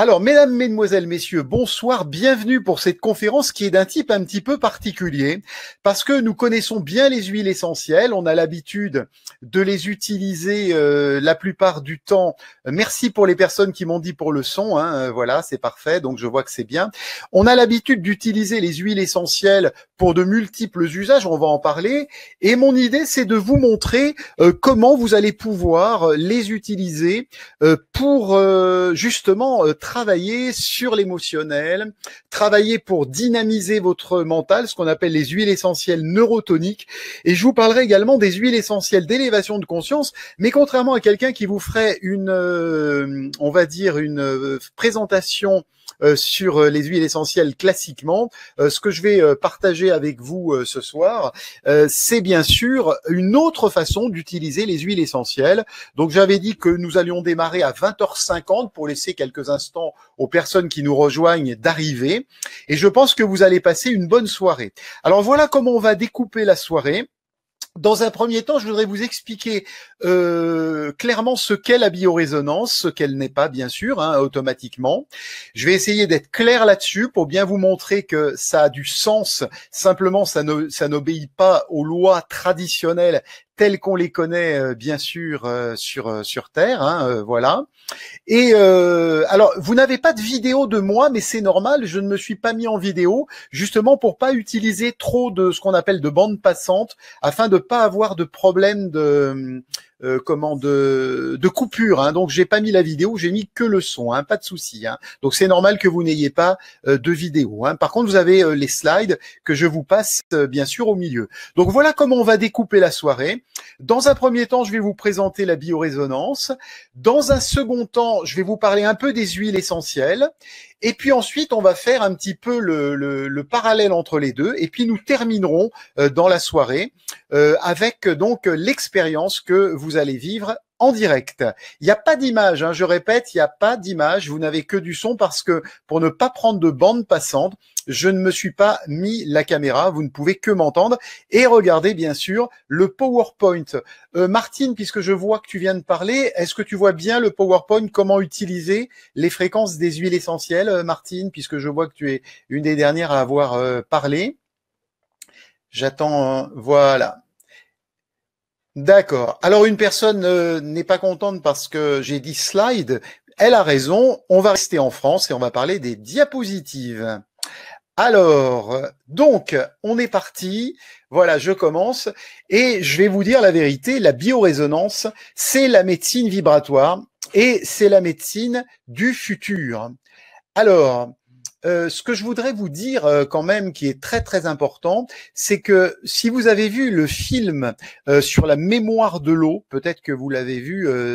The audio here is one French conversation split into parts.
Alors, mesdames, mesdemoiselles, messieurs, bonsoir, bienvenue pour cette conférence qui est d'un type un petit peu particulier, parce que nous connaissons bien les huiles essentielles, on a l'habitude de les utiliser euh, la plupart du temps. Merci pour les personnes qui m'ont dit pour le son, hein, euh, voilà, c'est parfait, donc je vois que c'est bien. On a l'habitude d'utiliser les huiles essentielles pour de multiples usages, on va en parler, et mon idée c'est de vous montrer euh, comment vous allez pouvoir les utiliser pour justement travailler sur l'émotionnel, travailler pour dynamiser votre mental, ce qu'on appelle les huiles essentielles neurotoniques. Et je vous parlerai également des huiles essentielles d'élévation de conscience, mais contrairement à quelqu'un qui vous ferait une, euh, on va dire, une euh, présentation euh, sur euh, les huiles essentielles classiquement. Euh, ce que je vais partager avec vous ce soir, c'est bien sûr une autre façon d'utiliser les huiles essentielles. Donc j'avais dit que nous allions démarrer à 20h50 pour laisser quelques instants aux personnes qui nous rejoignent d'arriver. Et je pense que vous allez passer une bonne soirée. Alors voilà comment on va découper la soirée dans un premier temps, je voudrais vous expliquer euh, clairement ce qu'est la biorésonance, ce qu'elle n'est pas, bien sûr, hein, automatiquement. Je vais essayer d'être clair là-dessus pour bien vous montrer que ça a du sens. Simplement, ça n'obéit pas aux lois traditionnelles tels qu'on les connaît euh, bien sûr euh, sur euh, sur Terre, hein, voilà. Et alors vous n'avez pas de vidéo de moi, mais c'est normal, je ne me suis pas mis en vidéo justement pour pas utiliser trop de ce qu'on appelle de bande passante afin de pas avoir de problème de euh, comment de, coupure. Hein. Donc j'ai pas mis la vidéo, j'ai mis que le son, hein, pas de souci. Hein. Donc c'est normal que vous n'ayez pas euh, de vidéo. Hein. Par contre, vous avez euh, les slides que je vous passe bien sûr au milieu. Donc voilà comment on va découper la soirée. Dans un premier temps, je vais vous présenter la biorésonance. Dans un second temps, je vais vous parler un peu des huiles essentielles. Et puis ensuite, on va faire un petit peu le parallèle entre les deux. Et puis nous terminerons dans la soirée euh, avec euh, donc euh, l'expérience que vous allez vivre en direct. Il n'y a pas d'image, hein, je répète, il n'y a pas d'image, vous n'avez que du son parce que pour ne pas prendre de bande passante, je ne me suis pas mis la caméra, vous ne pouvez que m'entendre et regardez bien sûr le PowerPoint. Martine, puisque je vois que tu viens de parler, est-ce que tu vois bien le PowerPoint, comment utiliser les fréquences des huiles essentielles, Martine, puisque je vois que tu es une des dernières à avoir parlé J'attends, euh, voilà. D'accord. Alors une personne euh, n'est pas contente parce que j'ai dit slide. Elle a raison. On va rester en France et on va parler des diapositives. Alors, donc, on est parti. Voilà, je commence. Et je vais vous dire la vérité, la biorésonance, c'est la médecine vibratoire et c'est la médecine du futur. Alors, euh, ce que je voudrais vous dire euh, quand même, qui est très très important, c'est que si vous avez vu le film euh, sur la mémoire de l'eau, peut-être que vous l'avez vu,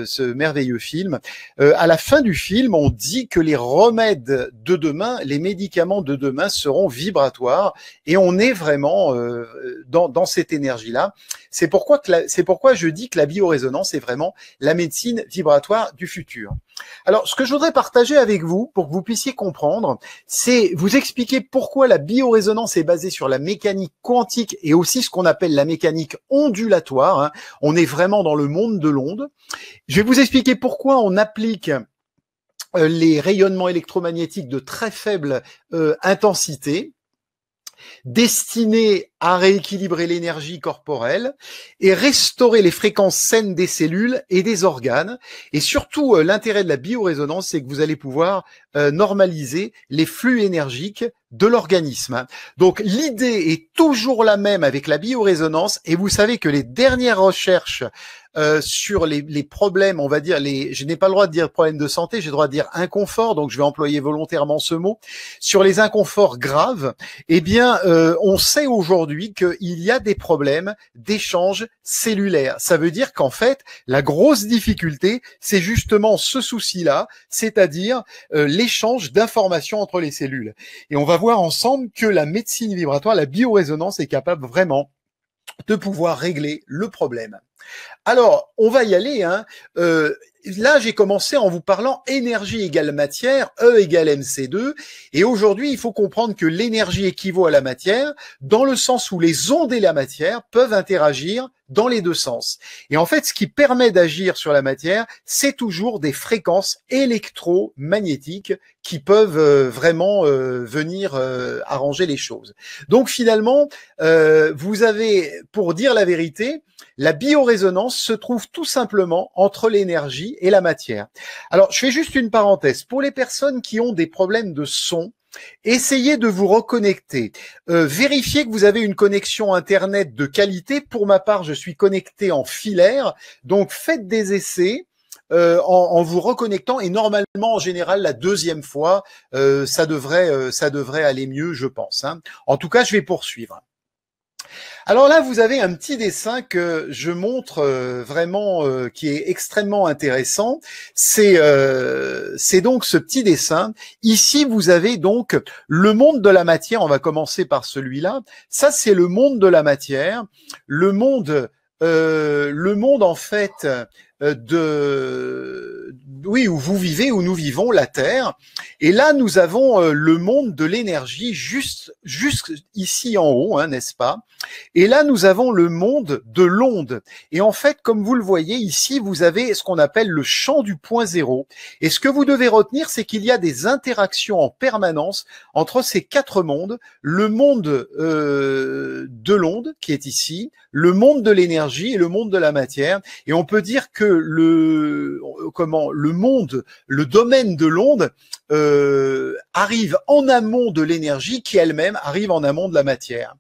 ce merveilleux film, à la fin du film, on dit que les remèdes de demain, les médicaments de demain seront vibratoires, et on est vraiment dans, cette énergie-là. C'est pourquoi, c'est pourquoi je dis que la biorésonance est vraiment la médecine vibratoire du futur. Alors, ce que je voudrais partager avec vous, pour que vous puissiez comprendre, c'est vous expliquer pourquoi la biorésonance est basée sur la mécanique quantique et aussi ce qu'on appelle la mécanique ondulatoire. Hein. On est vraiment dans le monde de l'onde. Je vais vous expliquer pourquoi on applique euh, les rayonnements électromagnétiques de très faible euh, intensité destiné à rééquilibrer l'énergie corporelle et restaurer les fréquences saines des cellules et des organes. Et surtout, euh, l'intérêt de la biorésonance, c'est que vous allez pouvoir euh, normaliser les flux énergiques de l'organisme. Donc l'idée est toujours la même avec la biorésonance et vous savez que les dernières recherches euh, sur les, les, problèmes, on va dire, les, je n'ai pas le droit de dire problème de santé, j'ai le droit de dire inconfort, donc je vais employer volontairement ce mot, sur les inconforts graves, eh bien euh, on sait aujourd'hui qu'il y a des problèmes d'échange cellulaire. Ça veut dire qu'en fait, la grosse difficulté, c'est justement ce souci-là, c'est-à-dire euh, l'échange d'informations entre les cellules. Et on va voir ensemble que la médecine vibratoire, la biorésonance est capable vraiment de pouvoir régler le problème. Alors, on va y aller. Hein. Euh, là, j'ai commencé en vous parlant énergie égale matière, E égale MC2. Et aujourd'hui, il faut comprendre que l'énergie équivaut à la matière, dans le sens où les ondes et la matière peuvent interagir dans les deux sens. Et en fait, ce qui permet d'agir sur la matière, c'est toujours des fréquences électromagnétiques qui peuvent euh, vraiment euh, venir euh, arranger les choses. Donc finalement, vous avez, pour dire la vérité, la biorésonance se trouve tout simplement entre l'énergie et la matière. Alors, je fais juste une parenthèse. Pour les personnes qui ont des problèmes de son, Essayez de vous reconnecter. Euh, vérifiez que vous avez une connexion Internet de qualité. Pour ma part, je suis connecté en filaire. Donc, faites des essais. Euh, en, vous reconnectant et normalement en général la deuxième fois euh, ça devrait ça devrait aller mieux je pense hein. en tout cas je vais poursuivre alors là, vous avez un petit dessin que je montre euh, vraiment euh, qui est extrêmement intéressant. Euh, c'est donc ce petit dessin. Ici, vous avez donc le monde de la matière. On va commencer par celui-là. Ça, c'est le monde de la matière. Le monde le monde en fait euh, de oui où vous vivez où nous vivons la Terre et là nous avons euh, le monde de l'énergie juste juste ici en haut hein, n'est-ce pas et là nous avons le monde de l'onde et en fait comme vous le voyez ici vous avez ce qu'on appelle le champ du point zéro et ce que vous devez retenir c'est qu'il y a des interactions en permanence entre ces quatre mondes le monde euh, de l'onde qui est ici le monde de l'énergie et le monde de la matière et on peut dire que le comment le monde, le domaine de l'onde euh, arrive en amont de l'énergie qui elle-même arrive en amont de la matière.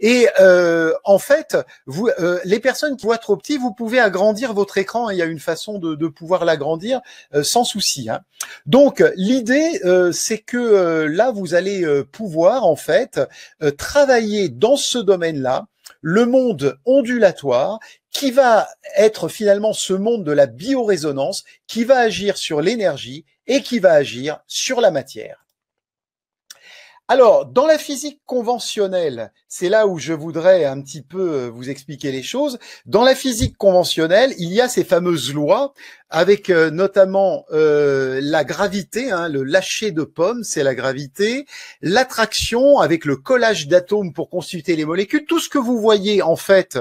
Et euh, en fait, euh, les personnes qui voient trop petit, vous pouvez agrandir votre écran. Il y a une façon de, pouvoir l'agrandir sans souci. Hein. Donc l'idée, c'est que là, vous allez pouvoir en fait travailler dans ce domaine-là le monde ondulatoire qui va être finalement ce monde de la biorésonance qui va agir sur l'énergie et qui va agir sur la matière. Alors, dans la physique conventionnelle, c'est là où je voudrais un petit peu euh, vous expliquer les choses. Dans la physique conventionnelle, il y a ces fameuses lois, avec euh, notamment euh, la gravité, hein, le lâcher de pommes, c'est la gravité, l'attraction avec le collage d'atomes pour constituer les molécules. Tout ce que vous voyez en fait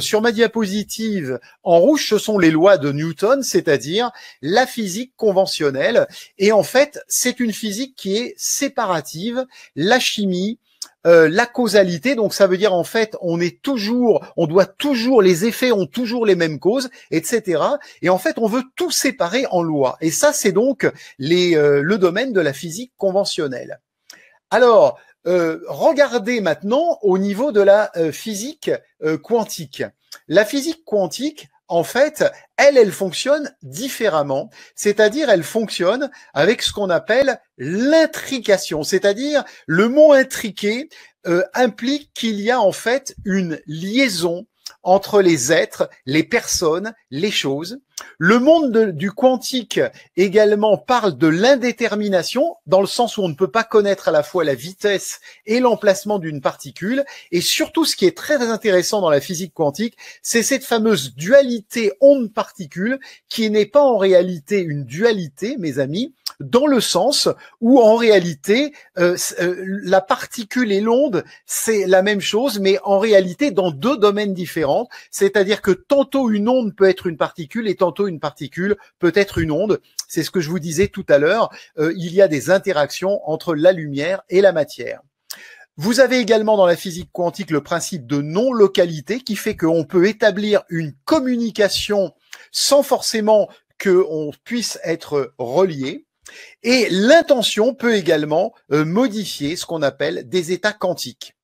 sur ma diapositive en rouge, ce sont les lois de Newton, c'est-à-dire la physique conventionnelle. Et en fait, c'est une physique qui est séparative. La chimie, euh, la causalité. Donc ça veut dire en fait, on est toujours, on doit toujours, les effets ont toujours les mêmes causes, etc. Et en fait, on veut tout séparer en loi. Et ça, c'est donc les, euh, le domaine de la physique conventionnelle. Alors, euh, regardez maintenant au niveau de la physique quantique. La physique quantique, en fait, elle, elle fonctionne différemment, c'est-à-dire elle fonctionne avec ce qu'on appelle l'intrication, c'est-à-dire le mot intriqué euh, implique qu'il y a en fait une liaison entre les êtres, les personnes, les choses. Le monde du quantique également parle de l'indétermination, dans le sens où on ne peut pas connaître à la fois la vitesse et l'emplacement d'une particule. Et surtout, ce qui est très, très intéressant dans la physique quantique, c'est cette fameuse dualité onde-particule qui n'est pas en réalité une dualité, mes amis, dans le sens où en réalité euh, euh, la particule et l'onde c'est la même chose, mais en réalité dans deux domaines différents. C'est-à-dire que tantôt une onde peut être une particule et tantôt une particule peut être une onde. C'est ce que je vous disais tout à l'heure. Euh, il y a des interactions entre la lumière et la matière. Vous avez également dans la physique quantique le principe de non-localité qui fait qu'on peut établir une communication sans forcément qu'on puisse être relié. Et l'intention peut également euh, modifier ce qu'on appelle des états quantiques.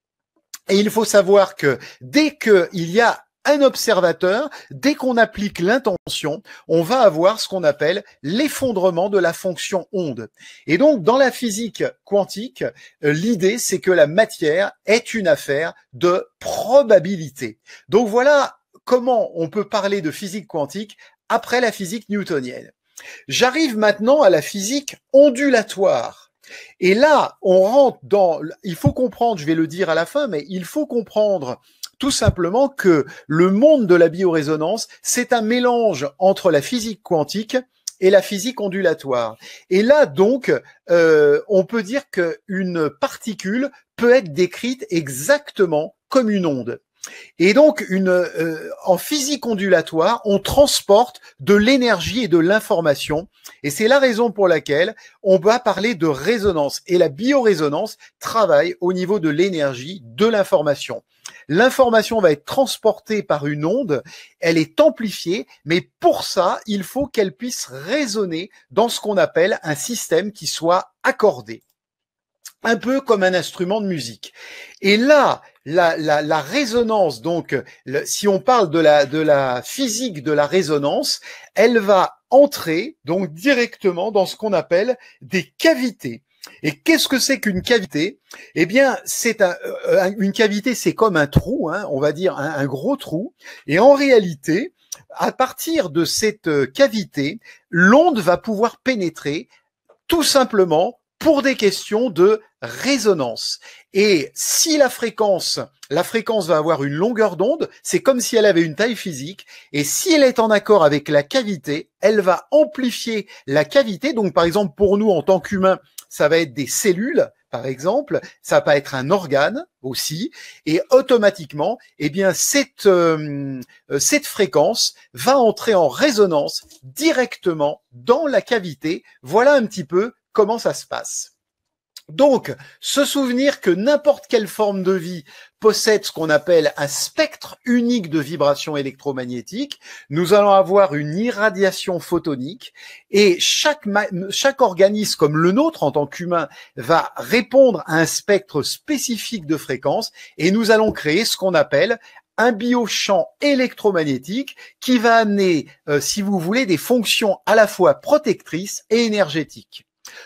Et il faut savoir que dès qu'il y a un observateur, dès qu'on applique l'intention, on va avoir ce qu'on appelle l'effondrement de la fonction onde. Et donc, dans la physique quantique, euh, l'idée, c'est que la matière est une affaire de probabilité. Donc voilà comment on peut parler de physique quantique après la physique newtonienne. J'arrive maintenant à la physique ondulatoire. Et là, on rentre dans, il faut comprendre, je vais le dire à la fin, mais il faut comprendre tout simplement que le monde de la biorésonance, c'est un mélange entre la physique quantique et la physique ondulatoire. Et là, donc, euh, on peut dire qu'une particule peut être décrite exactement comme une onde. Et donc, euh, en physique ondulatoire, on transporte de l'énergie et de l'information. Et c'est la raison pour laquelle on va parler de résonance. Et la biorésonance travaille au niveau de l'énergie, de l'information. L'information va être transportée par une onde, elle est amplifiée, mais pour ça, il faut qu'elle puisse résonner dans ce qu'on appelle un système qui soit accordé un peu comme un instrument de musique. Et là, la, la, résonance, donc, si on parle de la, de la physique de la résonance, elle va entrer donc directement dans ce qu'on appelle des cavités. Et qu'est-ce que c'est qu'une cavité Eh bien, c'est euh, un, une cavité, c'est comme un trou, hein, on va dire un, gros trou. Et en réalité, à partir de cette euh, cavité, l'onde va pouvoir pénétrer tout simplement pour des questions de résonance. Et si la fréquence, la fréquence va avoir une longueur d'onde, c'est comme si elle avait une taille physique. Et si elle est en accord avec la cavité, elle va amplifier la cavité. Donc, par exemple, pour nous, en tant qu'humains, ça va être des cellules, par exemple. Ça va être un organe aussi. Et automatiquement, eh bien, cette, euh, euh, cette fréquence va entrer en résonance directement dans la cavité. Voilà un petit peu comment ça se passe. Donc, se souvenir que n'importe quelle forme de vie possède ce qu'on appelle un spectre unique de vibrations électromagnétiques, nous allons avoir une irradiation photonique et chaque, chaque organisme comme le nôtre en tant qu'humain va répondre à un spectre spécifique de fréquences et nous allons créer ce qu'on appelle un biochamp électromagnétique qui va amener, euh, si vous voulez, des fonctions à la fois protectrices et énergétiques.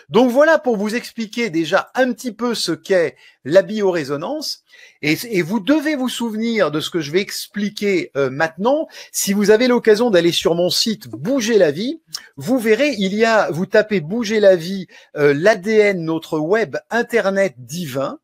Donc voilà pour vous expliquer déjà un petit peu ce qu'est la biorésonance. Et, et, vous devez vous souvenir de ce que je vais expliquer euh, maintenant. Si vous avez l'occasion d'aller sur mon site Bouger la vie, vous verrez, il y a, vous tapez Bouger la vie, euh, l'ADN, notre web, Internet divin.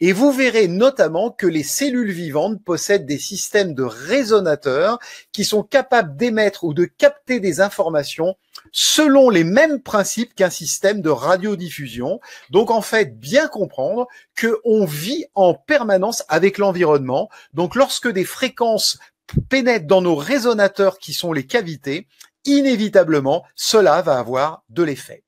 Et vous verrez notamment que les cellules vivantes possèdent des systèmes de résonateurs qui sont capables d'émettre ou de capter des informations selon les mêmes principes qu'un système de radiodiffusion. Donc en fait, bien comprendre que on vit en permanence avec l'environnement. Donc lorsque des fréquences pénètrent dans nos résonateurs qui sont les cavités, inévitablement, cela va avoir de l'effet.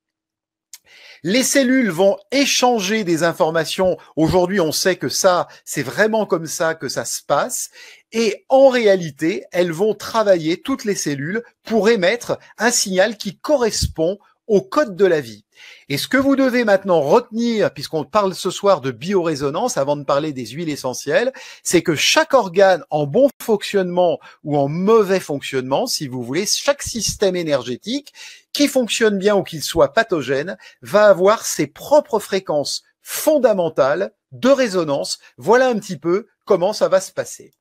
Les cellules vont échanger des informations. Aujourd'hui, on sait que ça, c'est vraiment comme ça que ça se passe. Et en réalité, elles vont travailler, toutes les cellules, pour émettre un signal qui correspond au code de la vie. Et ce que vous devez maintenant retenir, puisqu'on parle ce soir de biorésonance avant de parler des huiles essentielles, c'est que chaque organe en bon fonctionnement ou en mauvais fonctionnement, si vous voulez, chaque système énergétique qui fonctionne bien ou qu'il soit pathogène, va avoir ses propres fréquences fondamentales de résonance. Voilà un petit peu comment ça va se passer.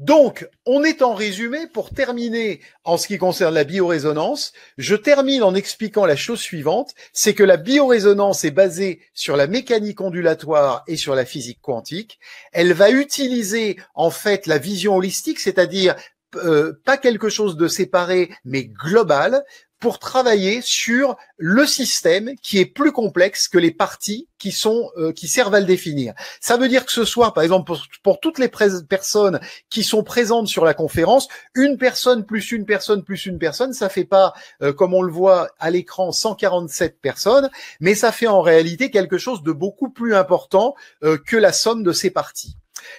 Donc, on est en résumé pour terminer en ce qui concerne la biorésonance. Je termine en expliquant la chose suivante, c'est que la biorésonance est basée sur la mécanique ondulatoire et sur la physique quantique. Elle va utiliser en fait la vision holistique, c'est-à-dire euh, pas quelque chose de séparé, mais global, pour travailler sur le système qui est plus complexe que les parties qui sont euh, qui servent à le définir. Ça veut dire que ce soir, par exemple, pour, toutes les personnes qui sont présentes sur la conférence, une personne plus une personne plus une personne, ça fait pas, euh, comme on le voit à l'écran, 147 personnes, mais ça fait en réalité quelque chose de beaucoup plus important euh, que la somme de ces parties.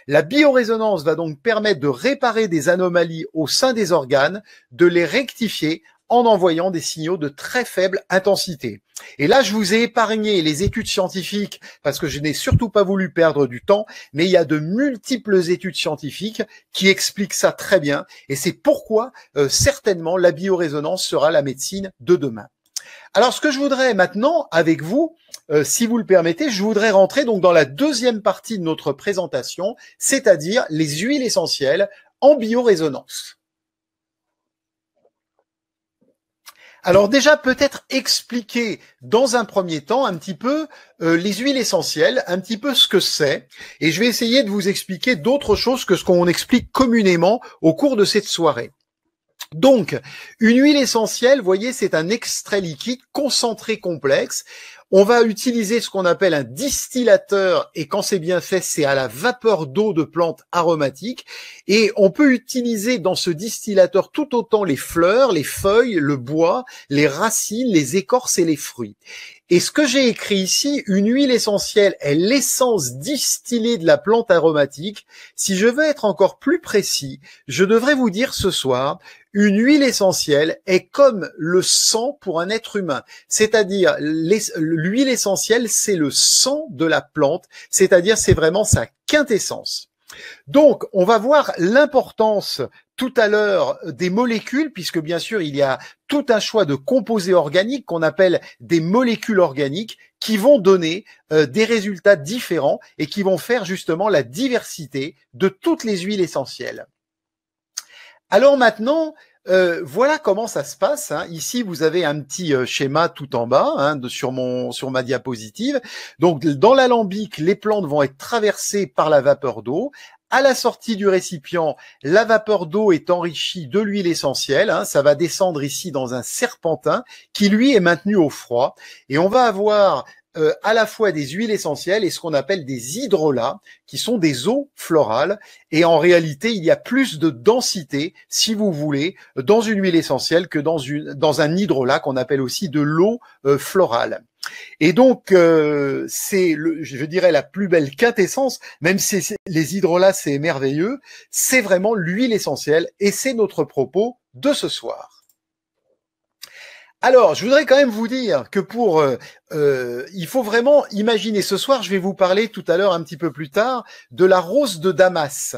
La biorésonance va donc permettre de réparer des anomalies au sein des organes, de les rectifier en envoyant des signaux de très faible intensité. Et là, je vous ai épargné les études scientifiques parce que je n'ai surtout pas voulu perdre du temps, mais il y a de multiples études scientifiques qui expliquent ça très bien, et c'est pourquoi euh, certainement la biorésonance sera la médecine de demain. Alors, ce que je voudrais maintenant avec vous, euh, si vous le permettez, je voudrais rentrer donc dans la deuxième partie de notre présentation, c'est-à-dire les huiles essentielles en biorésonance. Alors déjà, peut-être expliquer dans un premier temps un petit peu euh, les huiles essentielles, un petit peu ce que c'est, et je vais essayer de vous expliquer d'autres choses que ce qu'on explique communément au cours de cette soirée. Donc, une huile essentielle, voyez, c'est un extrait liquide concentré complexe. On va utiliser ce qu'on appelle un distillateur et quand c'est bien fait, c'est à la vapeur d'eau de plantes aromatiques et on peut utiliser dans ce distillateur tout autant les fleurs, les feuilles, le bois, les racines, les écorces et les fruits. Et ce que j'ai écrit ici, une huile essentielle est l'essence distillée de la plante aromatique. Si je veux être encore plus précis, je devrais vous dire ce soir, une huile essentielle est comme le sang pour un être humain. C'est-à-dire, l'huile essentielle, c'est le sang de la plante, c'est-à-dire c'est vraiment sa quintessence. Donc, on va voir l'importance tout à l'heure euh, des molécules, puisque bien sûr il y a tout un choix de composés organiques qu'on appelle des molécules organiques qui vont donner euh, des résultats différents et qui vont faire justement la diversité de toutes les huiles essentielles. Alors maintenant, euh, voilà comment ça se passe. Hein. Ici, vous avez un petit schéma tout en bas hein, de, sur mon sur ma diapositive. Donc, dans l'alambic, les plantes vont être traversées par la vapeur d'eau à la sortie du récipient, la vapeur d'eau est enrichie de l'huile essentielle. Hein. ça va descendre ici dans un serpentin qui, lui, est maintenu au froid. Et on va avoir euh, à la fois des huiles essentielles et ce qu'on appelle des hydrolats, qui sont des eaux florales. Et en réalité, il y a plus de densité, si vous voulez, dans une huile essentielle que dans, un hydrolat qu'on appelle aussi de l'eau euh, florale. Et donc, euh, c'est, le, je dirais, la plus belle quintessence, même si les hydrolats, c'est merveilleux, c'est vraiment l'huile essentielle, et c'est notre propos de ce soir. Alors, je voudrais quand même vous dire que pour, euh, euh, il faut vraiment imaginer. Ce soir, je vais vous parler tout à l'heure, un petit peu plus tard, de la rose de Damas.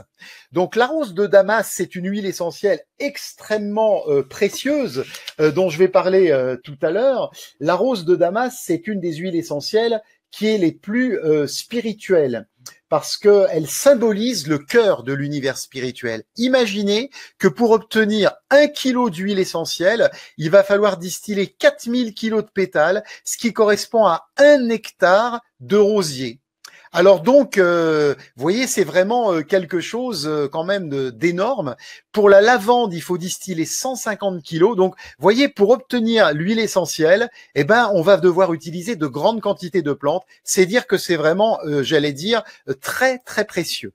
Donc, la rose de Damas, c'est une huile essentielle extrêmement euh, précieuse dont je vais parler tout à l'heure. La rose de Damas, c'est une des huiles essentielles qui est les plus spirituelles parce qu'elle symbolise le cœur de l'univers spirituel. Imaginez que pour obtenir un kilo d'huile essentielle, il va falloir distiller 4000 kilos de pétales, ce qui correspond à un hectare de rosier. Alors donc, euh, vous voyez, c'est vraiment euh, quelque chose euh, quand même d'énorme. Pour la lavande, il faut distiller 150 kilos. Donc, vous voyez, pour obtenir l'huile essentielle, eh ben, on va devoir utiliser de grandes quantités de plantes. C'est dire que c'est vraiment, j'allais dire, très très précieux.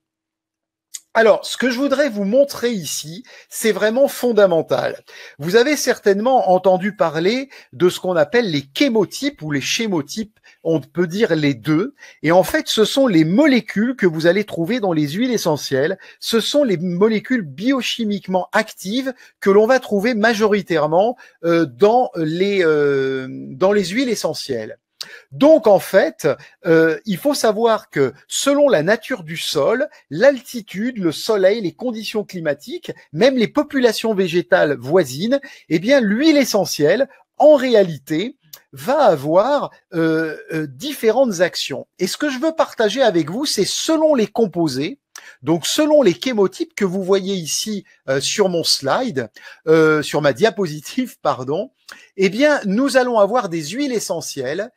Alors, ce que je voudrais vous montrer ici, c'est vraiment fondamental. Vous avez certainement entendu parler de ce qu'on appelle les chémotypes ou les schémotypes, on peut dire les deux. Et en fait, ce sont les molécules que vous allez trouver dans les huiles essentielles. Ce sont les molécules biochimiquement actives que l'on va trouver majoritairement euh, dans, les, euh, dans les huiles essentielles. Donc en fait, euh, il faut savoir que selon la nature du sol, l'altitude, le soleil, les conditions climatiques, même les populations végétales voisines, eh bien l'huile essentielle, en réalité, va avoir euh, euh, différentes actions. Et ce que je veux partager avec vous, c'est selon les composés, donc selon les chémotypes que vous voyez ici sur mon slide, sur ma diapositive, pardon, eh bien nous allons avoir des huiles essentielles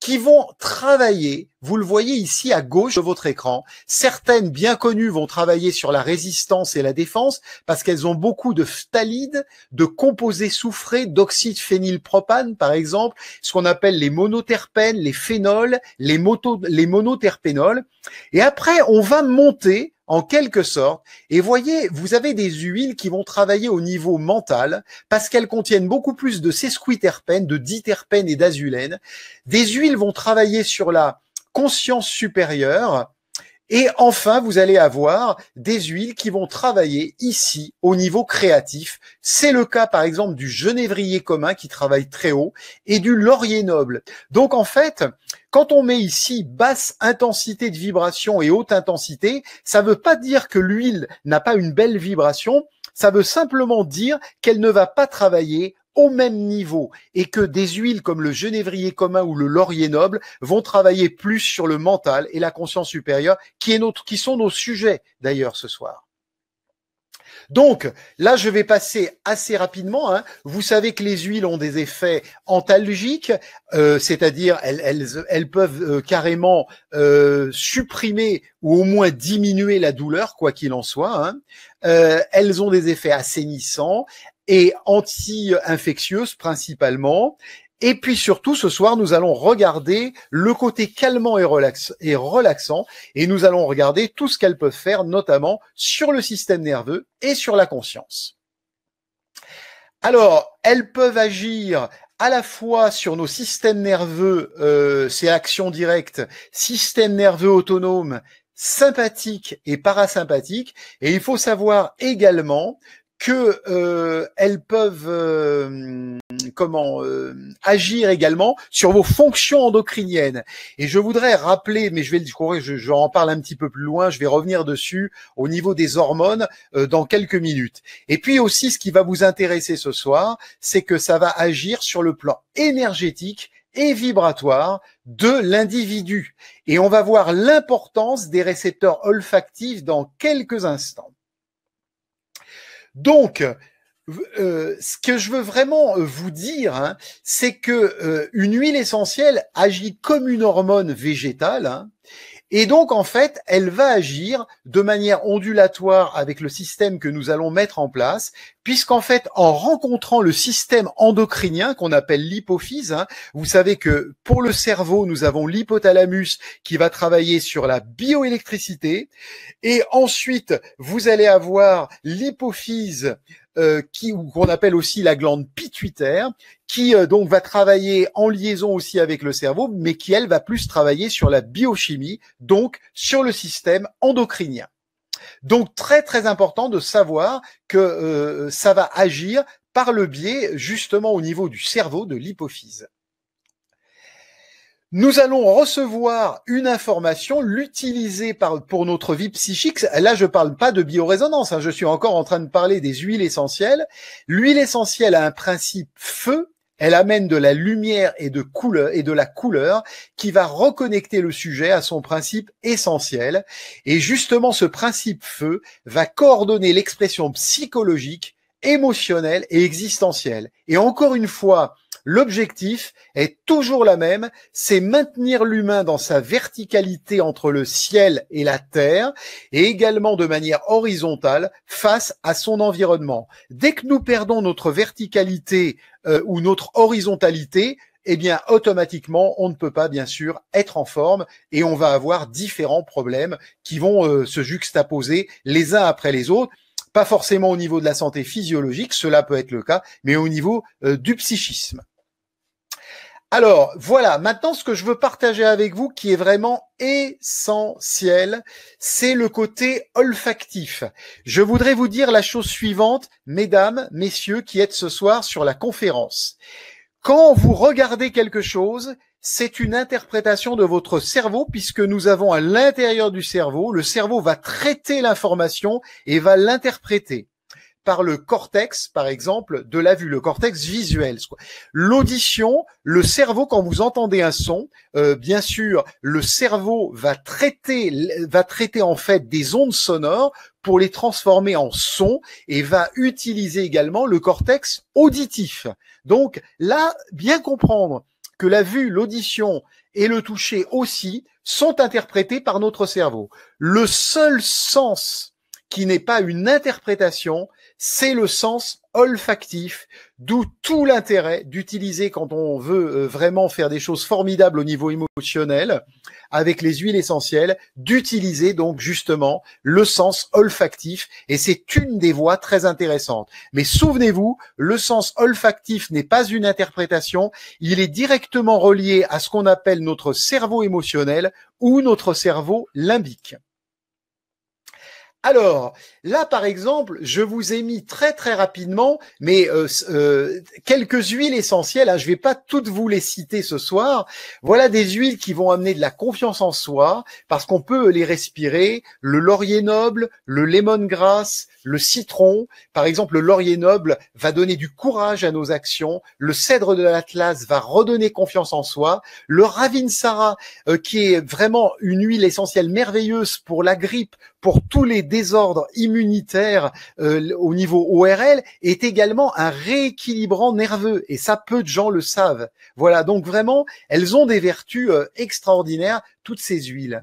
qui vont travailler, vous le voyez ici à gauche de votre écran, certaines bien connues vont travailler sur la résistance et la défense parce qu'elles ont beaucoup de phtalides, de composés soufrés, d'oxyde phénylpropane par exemple, ce qu'on appelle les monoterpènes, les phénols, les, les monoterpénols. Et après, on va monter en quelque sorte. Et voyez, vous avez des huiles qui vont travailler au niveau mental parce qu'elles contiennent beaucoup plus de sesquiterpènes, de diterpènes et d'azulène. Des huiles vont travailler sur la conscience supérieure. Et enfin, vous allez avoir des huiles qui vont travailler ici au niveau créatif. C'est le cas, par exemple, du genévrier commun qui travaille très haut et du laurier noble. Donc, en fait, quand on met ici basse intensité de vibration et haute intensité, ça ne veut pas dire que l'huile n'a pas une belle vibration, ça veut simplement dire qu'elle ne va pas travailler au même niveau et que des huiles comme le genévrier commun ou le laurier noble vont travailler plus sur le mental et la conscience supérieure qui, est notre, qui sont nos sujets d'ailleurs ce soir. Donc là, je vais passer assez rapidement. Hein. Vous savez que les huiles ont des effets antalgiques, euh, c'est-à-dire elles, peuvent euh, carrément euh, supprimer ou au moins diminuer la douleur, quoi qu'il en soit. Hein. elles ont des effets assainissants et anti-infectieuses principalement. Et puis surtout, ce soir, nous allons regarder le côté calmant et, relaxant, et nous allons regarder tout ce qu'elles peuvent faire, notamment sur le système nerveux et sur la conscience. Alors, elles peuvent agir à la fois sur nos systèmes nerveux, euh, c'est action directe, système nerveux autonome, sympathique et parasympathique. Et il faut savoir également que euh, elles peuvent euh, comment euh, agir également sur vos fonctions endocriniennes. Et je voudrais rappeler, mais je vais le je, je en parle un petit peu plus loin, je vais revenir dessus au niveau des hormones dans quelques minutes. Et puis aussi, ce qui va vous intéresser ce soir, c'est que ça va agir sur le plan énergétique et vibratoire de l'individu. Et on va voir l'importance des récepteurs olfactifs dans quelques instants. Donc, euh, ce que je veux vraiment euh, vous dire, hein, c'est que euh, une huile essentielle agit comme une hormone végétale hein, et donc, en fait, elle va agir de manière ondulatoire avec le système que nous allons mettre en place, puisqu'en fait, en rencontrant le système endocrinien qu'on appelle l'hypophyse, hein, vous savez que pour le cerveau, nous avons l'hypothalamus qui va travailler sur la bioélectricité, et ensuite, vous allez avoir l'hypophyse euh, qu'on appelle aussi la glande pituitaire, qui euh, donc va travailler en liaison aussi avec le cerveau, mais qui elle va plus travailler sur la biochimie, donc sur le système endocrinien. Donc très très important de savoir que euh, ça va agir par le biais justement au niveau du cerveau, de l'hypophyse. Nous allons recevoir une information, l'utiliser pour notre vie psychique. Là, je ne parle pas de biorésonance, hein. je suis encore en train de parler des huiles essentielles. L'huile essentielle a un principe feu elle amène de la lumière et de couleur et de la couleur qui va reconnecter le sujet à son principe essentiel. Et justement, ce principe feu va coordonner l'expression psychologique, émotionnelle et existentielle. Et encore une fois, L'objectif est toujours la même, c'est maintenir l'humain dans sa verticalité entre le ciel et la terre et également de manière horizontale face à son environnement. Dès que nous perdons notre verticalité euh, ou notre horizontalité, eh bien, automatiquement, on ne peut pas, bien sûr, être en forme et on va avoir différents problèmes qui vont euh, se juxtaposer les uns après les autres. Pas forcément au niveau de la santé physiologique, cela peut être le cas, mais au niveau euh, du psychisme. Alors voilà, maintenant ce que je veux partager avec vous qui est vraiment essentiel, c'est le côté olfactif. Je voudrais vous dire la chose suivante, mesdames, messieurs qui êtes ce soir sur la conférence. Quand vous regardez quelque chose, c'est une interprétation de votre cerveau puisque nous avons à l'intérieur du cerveau, le cerveau va traiter l'information et va l'interpréter par le cortex, par exemple, de la vue, le cortex visuel. L'audition, le cerveau, quand vous entendez un son, euh, bien sûr, le cerveau va traiter, va traiter en fait des ondes sonores pour les transformer en son et va utiliser également le cortex auditif. Donc là, bien comprendre que la vue, l'audition et le toucher aussi sont interprétés par notre cerveau. Le seul sens qui n'est pas une interprétation, c'est le sens olfactif, d'où tout l'intérêt d'utiliser quand on veut euh, vraiment faire des choses formidables au niveau émotionnel avec les huiles essentielles, d'utiliser donc justement le sens olfactif et c'est une des voies très intéressantes. Mais souvenez-vous, le sens olfactif n'est pas une interprétation, il est directement relié à ce qu'on appelle notre cerveau émotionnel ou notre cerveau limbique. Alors, là, par exemple, je vous ai mis très très rapidement, mais euh, euh, quelques huiles essentielles. Hein, je ne vais pas toutes vous les citer ce soir. Voilà des huiles qui vont amener de la confiance en soi, parce qu'on peut les respirer. Le laurier noble, le lemon grass, le citron. Par exemple, le laurier noble va donner du courage à nos actions. Le cèdre de l'Atlas va redonner confiance en soi. Le ravinsara, euh, qui est vraiment une huile essentielle merveilleuse pour la grippe, pour tous les désordre immunitaire euh, au niveau ORL est également un rééquilibrant nerveux. Et ça, peu de gens le savent. Voilà, donc vraiment, elles ont des vertus euh, extraordinaires, toutes ces huiles.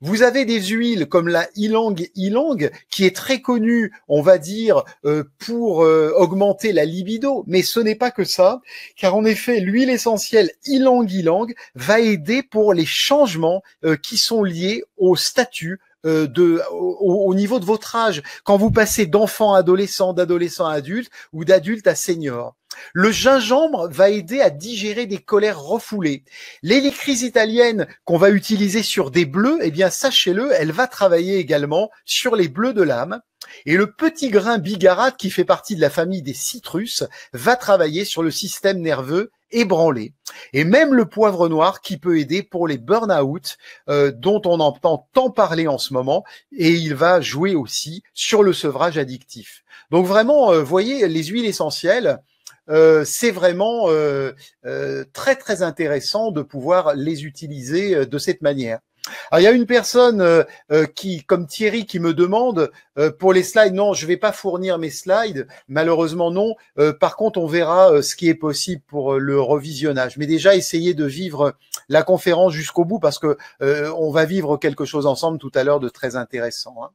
Vous avez des huiles comme la ylang ilang, qui est très connue, on va dire, euh, pour augmenter la libido, mais ce n'est pas que ça, car en effet, l'huile essentielle ylang ylang va aider pour les changements qui sont liés au statut, euh, de, au, niveau de votre âge, quand vous passez d'enfant à adolescent, d'adolescent à adulte ou d'adulte à senior. Le gingembre va aider à digérer des colères refoulées. L'électrise italienne qu'on va utiliser sur des bleus, eh bien, sachez-le, elle va travailler également sur les bleus de l'âme. Et le petit grain bigarade qui fait partie de la famille des citrus va travailler sur le système nerveux ébranlé. Et même le poivre noir qui peut aider pour les burn-out euh, dont on entend tant parler en ce moment et il va jouer aussi sur le sevrage addictif. Donc vraiment, euh, voyez, les huiles essentielles, euh, c'est vraiment très très intéressant de pouvoir les utiliser de cette manière. Alors, ah, il y a une personne euh, euh, qui, comme Thierry, qui me demande euh, pour les slides. Non, je ne vais pas fournir mes slides, malheureusement non. par contre, on verra ce qui est possible pour le revisionnage. Mais déjà, essayez de vivre la conférence jusqu'au bout parce que on va vivre quelque chose ensemble tout à l'heure de très intéressant. Hein.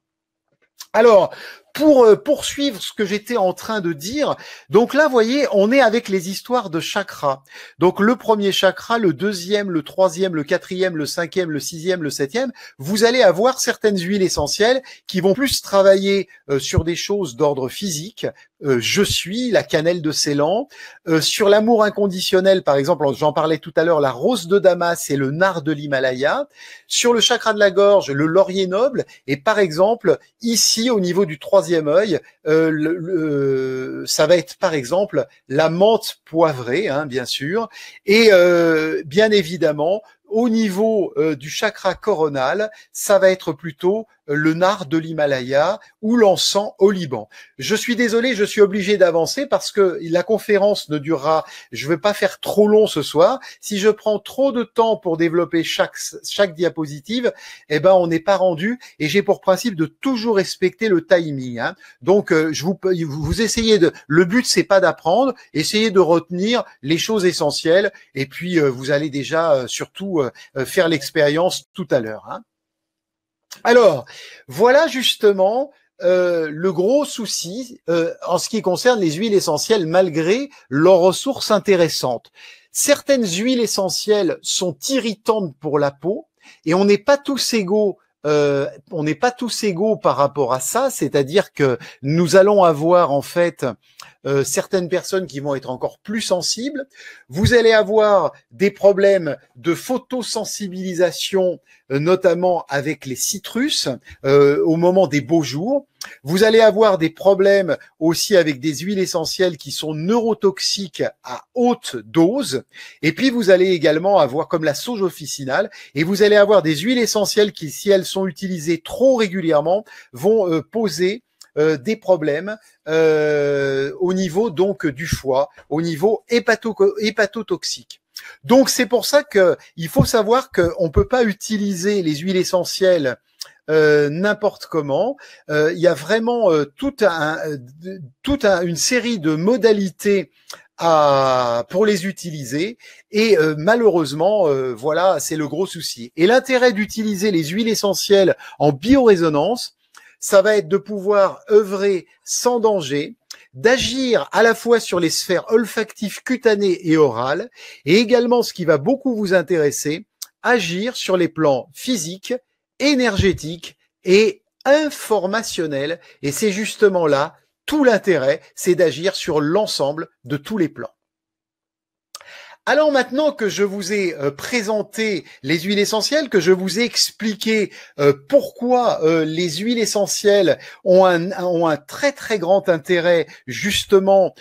Alors, pour euh, poursuivre ce que j'étais en train de dire, donc là, voyez, on est avec les histoires de chakras. Donc le premier chakra, le deuxième, le troisième, le quatrième, le cinquième, le sixième, le septième, vous allez avoir certaines huiles essentielles qui vont plus travailler euh, sur des choses d'ordre physique. Euh, je suis la cannelle de Ceylan. sur l'amour inconditionnel, par exemple, j'en parlais tout à l'heure, la rose de Damas et le nard de l'Himalaya. Sur le chakra de la gorge, le laurier noble. Et par exemple, ici, au niveau du troisième troisième œil, euh, euh, ça va être par exemple la menthe poivrée, hein, bien sûr, et euh, bien évidemment au niveau du chakra coronal, ça va être plutôt le nard de l'Himalaya ou l'encens au Liban. Je suis désolé, je suis obligé d'avancer parce que la conférence ne durera, je ne vais pas faire trop long ce soir. Si je prends trop de temps pour développer chaque, chaque diapositive, eh ben, on n'est pas rendu et j'ai pour principe de toujours respecter le timing. Hein. Donc, euh, je vous, vous essayez de, le but c'est pas d'apprendre, essayez de retenir les choses essentielles et puis euh, vous allez déjà euh, surtout faire l'expérience tout à l'heure. Hein. Alors, voilà justement euh, le gros souci euh, en ce qui concerne les huiles essentielles, malgré leurs ressources intéressantes. Certaines huiles essentielles sont irritantes pour la peau et on n'est pas tous égaux euh, on n'est pas tous égaux par rapport à ça, c'est-à-dire que nous allons avoir en fait euh, certaines personnes qui vont être encore plus sensibles. Vous allez avoir des problèmes de photosensibilisation, euh, notamment avec les citrus au moment des beaux jours. Vous allez avoir des problèmes aussi avec des huiles essentielles qui sont neurotoxiques à haute dose. Et puis, vous allez également avoir comme la sauge officinale. Et vous allez avoir des huiles essentielles qui, si elles sont utilisées trop régulièrement, vont euh, poser euh, des problèmes euh, au niveau donc du foie, au niveau hépatotoxique. Donc c'est pour ça qu'il faut savoir qu'on ne peut pas utiliser les huiles essentielles euh, n'importe comment. Euh, il y a vraiment euh, toute une série de modalités pour les utiliser. Et malheureusement, voilà, c'est le gros souci. Et l'intérêt d'utiliser les huiles essentielles en biorésonance, ça va être de pouvoir œuvrer sans danger, d'agir à la fois sur les sphères olfactives cutanées et orales, et également ce qui va beaucoup vous intéresser, agir sur les plans physiques énergétique et informationnel. Et c'est justement là tout l'intérêt, c'est d'agir sur l'ensemble de tous les plans. Alors maintenant que je vous ai euh, présenté les huiles essentielles, que je vous ai expliqué euh, pourquoi euh, les huiles essentielles ont un, ont un très très grand intérêt justement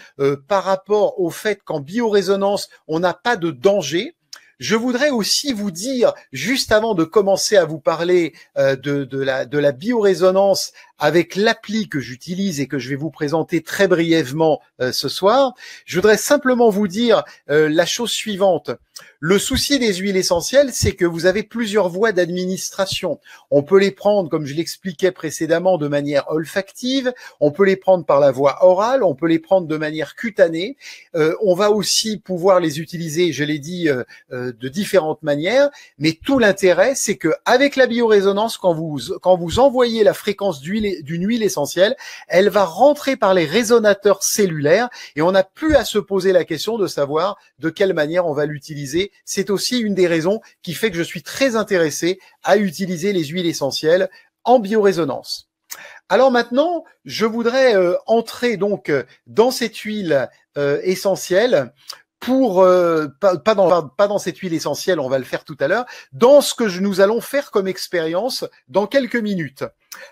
par rapport au fait qu'en biorésonance, on n'a pas de danger, je voudrais aussi vous dire, juste avant de commencer à vous parler euh, de, la, de biorésonance avec l'appli que j'utilise et que je vais vous présenter très brièvement euh, ce soir, je voudrais simplement vous dire euh, la chose suivante. Le souci des huiles essentielles, c'est que vous avez plusieurs voies d'administration. On peut les prendre, comme je l'expliquais précédemment, de manière olfactive, on peut les prendre par la voie orale, on peut les prendre de manière cutanée. Euh, on va aussi pouvoir les utiliser, je l'ai dit, euh, euh, de différentes manières, mais tout l'intérêt, c'est que avec la biorésonance, quand vous, quand vous envoyez la fréquence d'une huile essentielle, elle va rentrer par les résonateurs cellulaires et on n'a plus à se poser la question de savoir de quelle manière on va l'utiliser c'est aussi une des raisons qui fait que je suis très intéressé à utiliser les huiles essentielles en biorésonance. Alors maintenant, je voudrais euh, entrer donc euh, dans cette huile euh, essentielle pour pas, dans pas dans cette huile essentielle, on va le faire tout à l'heure, dans ce que nous allons faire comme expérience dans quelques minutes.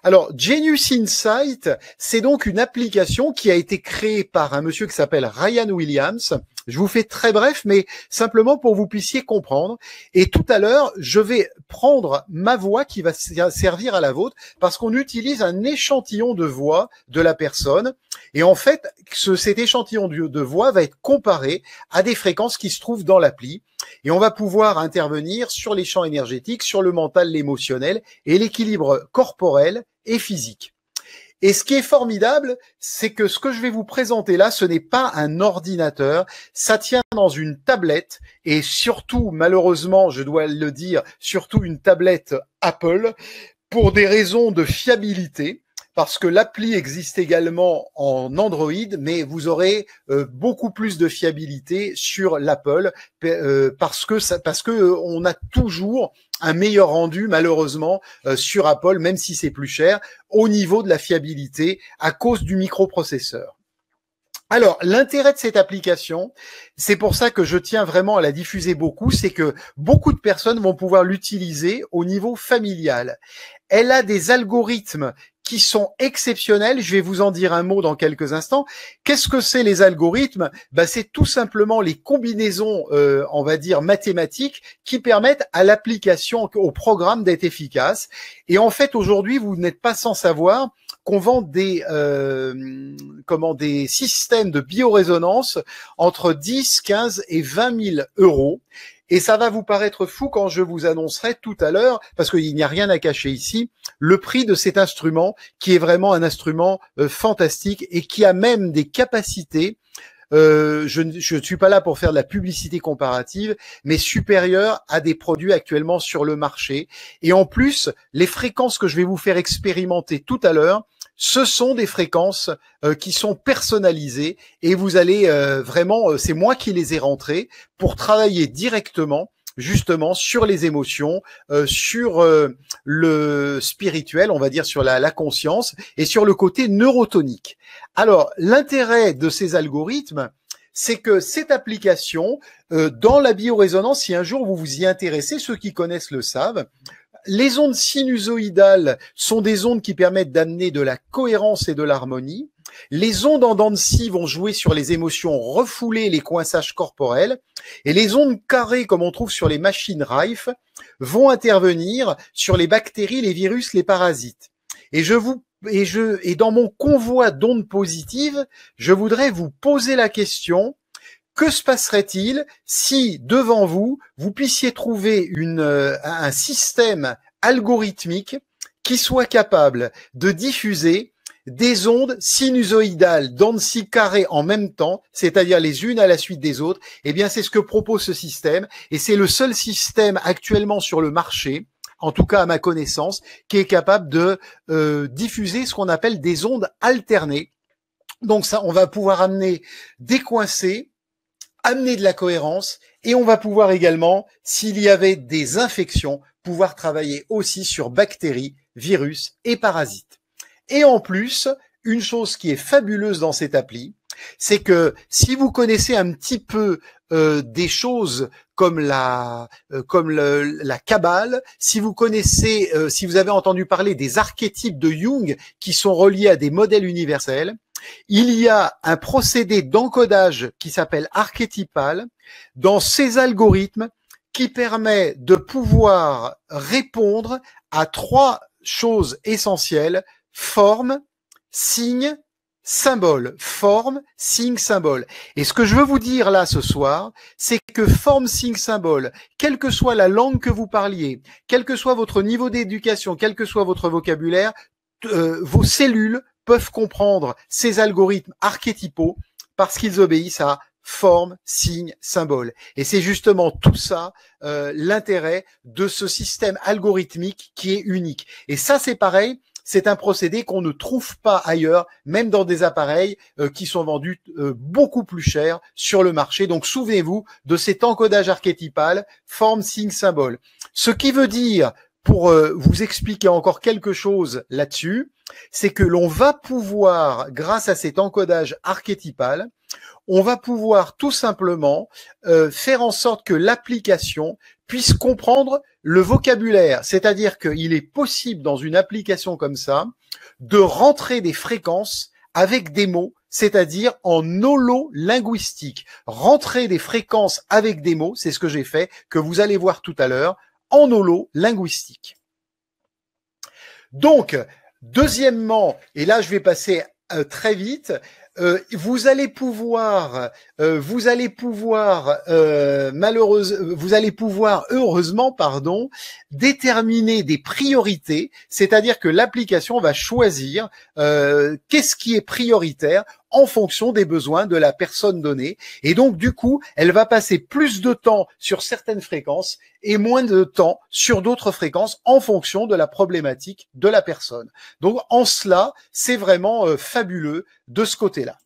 Alors, Genius Insight, c'est donc une application qui a été créée par un monsieur qui s'appelle Ryan Williams. Je vous fais très bref, mais simplement pour que vous puissiez comprendre. Et tout à l'heure, je vais prendre ma voix qui va servir à la vôtre, parce qu'on utilise un échantillon de voix de la personne. Et en fait, cet échantillon de voix va être comparé à des fréquences qui se trouvent dans l'appli. Et on va pouvoir intervenir sur les champs énergétiques, sur le mental, l'émotionnel et l'équilibre corporel et physique. Et ce qui est formidable, c'est que ce que je vais vous présenter là, ce n'est pas un ordinateur, ça tient dans une tablette et surtout, malheureusement, je dois le dire, surtout une tablette Apple pour des raisons de fiabilité parce que l'appli existe également en Android, mais vous aurez euh, beaucoup plus de fiabilité sur l'Apple euh, parce que parce que euh, on a toujours un meilleur rendu malheureusement sur Apple, même si c'est plus cher, au niveau de la fiabilité à cause du microprocesseur. Alors, l'intérêt de cette application, c'est pour ça que je tiens vraiment à la diffuser beaucoup, c'est que beaucoup de personnes vont pouvoir l'utiliser au niveau familial. Elle a des algorithmes qui sont exceptionnels. Je vais vous en dire un mot dans quelques instants. Qu'est-ce que c'est les algorithmes ben, C'est tout simplement les combinaisons, euh, on va dire, mathématiques qui permettent à l'application, au programme d'être efficace. Et en fait, aujourd'hui, vous n'êtes pas sans savoir on vend des euh, comment des systèmes de biorésonance entre 10, 15 et 20 000 euros. Et ça va vous paraître fou quand je vous annoncerai tout à l'heure, parce qu'il n'y a rien à cacher ici, le prix de cet instrument qui est vraiment un instrument euh, fantastique et qui a même des capacités euh, je ne suis pas là pour faire de la publicité comparative, mais supérieure à des produits actuellement sur le marché. Et en plus, les fréquences que je vais vous faire expérimenter tout à l'heure, ce sont des fréquences euh, qui sont personnalisées et vous allez euh, vraiment, c'est moi qui les ai rentrées pour travailler directement justement sur les émotions, euh, sur euh, le spirituel, on va dire sur la, conscience et sur le côté neurotonique. Alors l'intérêt de ces algorithmes, c'est que cette application, euh, dans la biorésonance, si un jour vous vous y intéressez, ceux qui connaissent le savent, les ondes sinusoïdales sont des ondes qui permettent d'amener de la cohérence et de l'harmonie. Les ondes en dents de scie vont jouer sur les émotions refoulées, les coinçages corporels, et les ondes carrées, comme on trouve sur les machines Rife, vont intervenir sur les bactéries, les virus, les parasites. Et je vous et je et dans mon convoi d'ondes positives, je voudrais vous poser la question que se passerait-il si devant vous vous puissiez trouver une, un système algorithmique qui soit capable de diffuser des ondes sinusoïdales dans six carrés en même temps, c'est-à-dire les unes à la suite des autres, eh bien c'est ce que propose ce système et c'est le seul système actuellement sur le marché en tout cas à ma connaissance, qui est capable de euh, diffuser ce qu'on appelle des ondes alternées. Donc ça, on va pouvoir amener décoincer, amener de la cohérence, et on va pouvoir également, s'il y avait des infections, pouvoir travailler aussi sur bactéries, virus et parasites. Et en plus, une chose qui est fabuleuse dans cette appli, c'est que si vous connaissez un petit peu euh, des choses comme la euh, comme la cabale, si vous connaissez, euh, si vous avez entendu parler des archétypes de Jung qui sont reliés à des modèles universels, il y a un procédé d'encodage qui s'appelle archétypal dans ces algorithmes qui permet de pouvoir répondre à trois choses essentielles forme, signe, symbole, forme, signe, symbole. Et ce que je veux vous dire là ce soir, c'est que forme, signe, symbole, quelle que soit la langue que vous parliez, quel que soit votre niveau d'éducation, quel que soit votre vocabulaire, euh, vos cellules peuvent comprendre ces algorithmes archétypaux parce qu'ils obéissent à forme, signe, symbole. Et c'est justement tout ça euh, l'intérêt de ce système algorithmique qui est unique. Et ça, c'est pareil, c'est un procédé qu'on ne trouve pas ailleurs, même dans des appareils euh, qui sont vendus euh, beaucoup plus cher sur le marché. Donc souvenez-vous de cet encodage archétypal, forme, signe, symbole. Ce qui veut dire, pour euh, vous expliquer encore quelque chose là-dessus, c'est que l'on va pouvoir, grâce à cet encodage archétypal, on va pouvoir tout simplement faire en sorte que l'application puisse comprendre le vocabulaire. C'est-à-dire qu'il est possible dans une application comme ça de rentrer des fréquences avec des mots, c'est-à-dire en holo-linguistique. Rentrer des fréquences avec des mots, c'est ce que j'ai fait, que vous allez voir tout à l'heure, en holo-linguistique. Donc, deuxièmement, et là je vais passer euh, très vite, euh, vous allez pouvoir, euh, vous allez pouvoir, euh, vous allez pouvoir, heureusement, pardon, déterminer des priorités, c'est-à-dire que l'application va choisir qu'est-ce qui est prioritaire en fonction des besoins de la personne donnée. Et donc, du coup, elle va passer plus de temps sur certaines fréquences et moins de temps sur d'autres fréquences en fonction de la problématique de la personne. Donc, en cela, c'est vraiment euh, fabuleux de ce côté-là.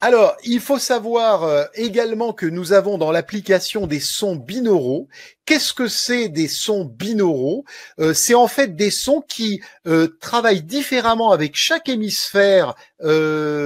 Alors, il faut savoir euh, également que nous avons dans l'application des sons binauraux. Qu'est-ce que c'est des sons binauraux euh, C'est en fait des sons qui euh, travaillent différemment avec chaque hémisphère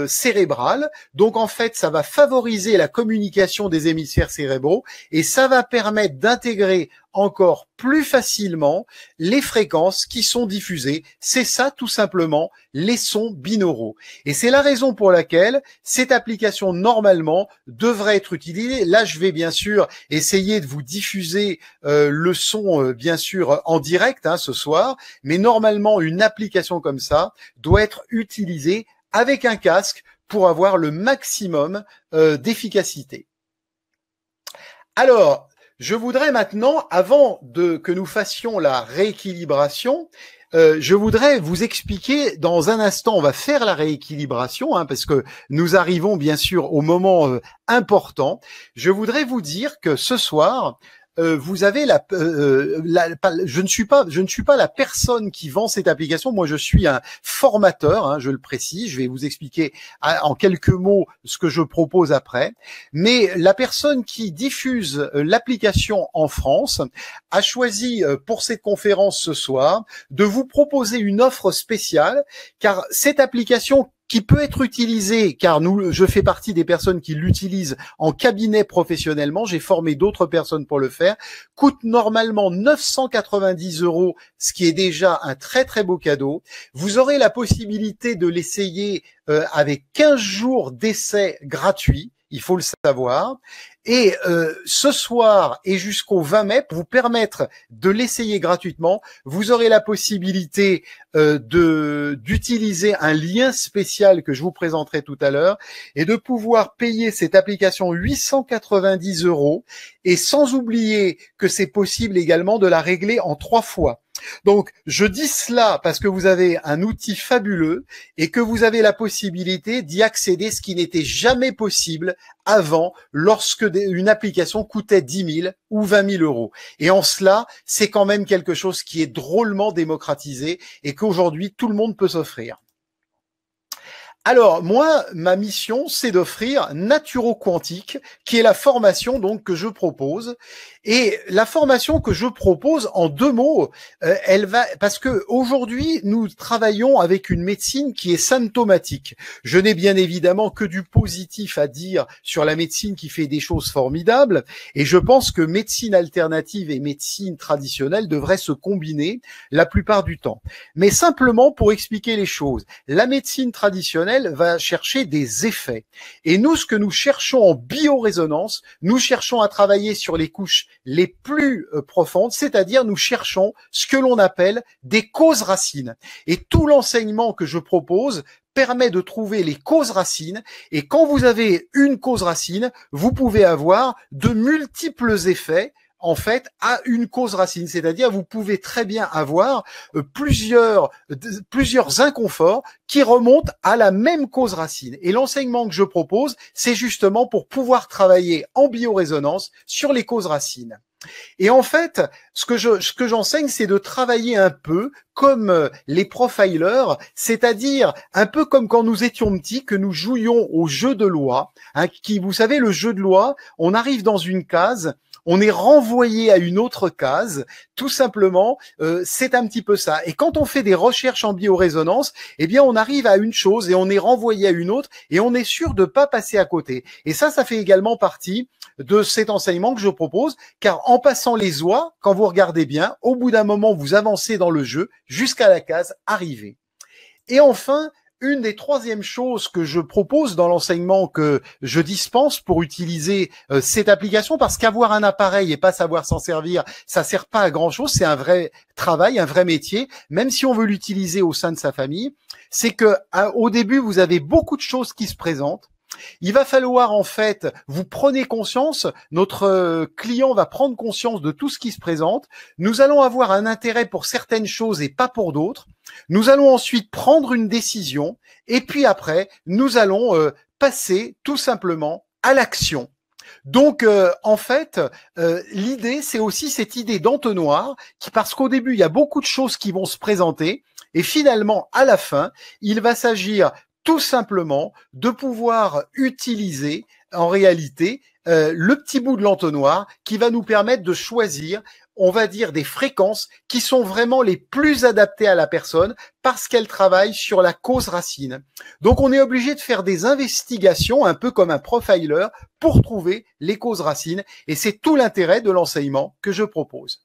cérébral. Donc en fait, ça va favoriser la communication des hémisphères cérébraux et ça va permettre d'intégrer encore plus facilement les fréquences qui sont diffusées. C'est ça tout simplement les sons binauraux. Et c'est la raison pour laquelle cette application normalement devrait être utilisée. Là, je vais bien sûr essayer de vous diffuser euh, le son euh, bien sûr en direct hein, ce soir, mais normalement une application comme ça doit être utilisée avec un casque pour avoir le maximum euh, d'efficacité. Alors, je voudrais maintenant, avant de que nous fassions la rééquilibration, euh, je voudrais vous expliquer dans un instant, on va faire la rééquilibration, hein, parce que nous arrivons bien sûr au moment euh, important. Je voudrais vous dire que ce soir, euh, vous avez la, euh, euh, je ne suis pas, je ne suis pas la personne qui vend cette application. Moi, je suis un formateur, hein, je le précise. Je vais vous expliquer en quelques mots ce que je propose après. Mais la personne qui diffuse l'application en France a choisi pour cette conférence ce soir de vous proposer une offre spéciale, car cette application qui peut être utilisé, car nous, je fais partie des personnes qui l'utilisent en cabinet professionnellement. J'ai formé d'autres personnes pour le faire. Coûte normalement 990 euros, ce qui est déjà un très très beau cadeau. Vous aurez la possibilité de l'essayer euh, avec 15 jours d'essai gratuit il faut le savoir. Et euh, ce soir et jusqu'au 20 mai, pour vous permettre de l'essayer gratuitement, vous aurez la possibilité euh, de d'utiliser un lien spécial que je vous présenterai tout à l'heure et de pouvoir payer cette application 890 euros. Et sans oublier que c'est possible également de la régler en trois fois. Donc, je dis cela parce que vous avez un outil fabuleux et que vous avez la possibilité d'y accéder, ce qui n'était jamais possible avant lorsque une application coûtait 10 000 ou 20 000 euros. Et en cela, c'est quand même quelque chose qui est drôlement démocratisé et qu'aujourd'hui, tout le monde peut s'offrir. Alors moi, ma mission, c'est d'offrir NaturoQuantique, qui est la formation donc que je propose et la formation que je propose, en deux mots, euh, elle va parce que aujourd'hui nous travaillons avec une médecine qui est symptomatique. Je n'ai bien évidemment que du positif à dire sur la médecine qui fait des choses formidables, et je pense que médecine alternative et médecine traditionnelle devraient se combiner la plupart du temps. Mais simplement pour expliquer les choses, la médecine traditionnelle va chercher des effets, et nous ce que nous cherchons en biorésonance, nous cherchons à travailler sur les couches les plus euh, profondes, c'est-à-dire nous cherchons ce que l'on appelle des causes racines. Et tout l'enseignement que je propose permet de trouver les causes racines. Et quand vous avez une cause racine, vous pouvez avoir de multiples effets en fait à une cause racine, c'est-à-dire vous pouvez très bien avoir euh, plusieurs plusieurs inconforts qui remontent à la même cause racine. Et l'enseignement que je propose, c'est justement pour pouvoir travailler en biorésonance sur les causes racines. Et en fait, ce que je, ce que j'enseigne, c'est de travailler un peu comme euh, les profilers, c'est-à-dire un peu comme quand nous étions petits, que nous jouions au jeu de loi, hein, qui, vous savez, le jeu de loi, on arrive dans une case, on est renvoyé à une autre case. Tout simplement, euh, c'est un petit peu ça. Et quand on fait des recherches en biorésonance, eh bien, on arrive à une chose et on est renvoyé à une autre et on est sûr de ne pas passer à côté. Et ça, ça fait également partie de cet enseignement que je propose, car en passant les oies, quand vous regardez bien, au bout d'un moment, vous avancez dans le jeu jusqu'à la case arrivée. Et enfin, une des troisièmes choses que je propose dans l'enseignement que je dispense pour utiliser euh, cette application, parce qu'avoir un appareil et pas savoir s'en servir, ça sert pas à grand chose. C'est un vrai travail, un vrai métier, même si on veut l'utiliser au sein de sa famille. C'est que au début, vous avez beaucoup de choses qui se présentent. Il va falloir en fait, vous prenez conscience, notre euh, client va prendre conscience de tout ce qui se présente. Nous allons avoir un intérêt pour certaines choses et pas pour d'autres. Nous allons ensuite prendre une décision et puis après, nous allons euh, passer tout simplement à l'action. Donc, euh, en fait, l'idée, c'est aussi cette idée d'entonnoir, qui parce qu'au début, il y a beaucoup de choses qui vont se présenter, et finalement, à la fin, il va s'agir tout simplement de pouvoir utiliser en réalité euh, le petit bout de l'entonnoir qui va nous permettre de choisir on va dire des fréquences qui sont vraiment les plus adaptées à la personne parce qu'elle travaille sur la cause racine. Donc on est obligé de faire des investigations un peu comme un profiler pour trouver les causes racines et c'est tout l'intérêt de l'enseignement que je propose.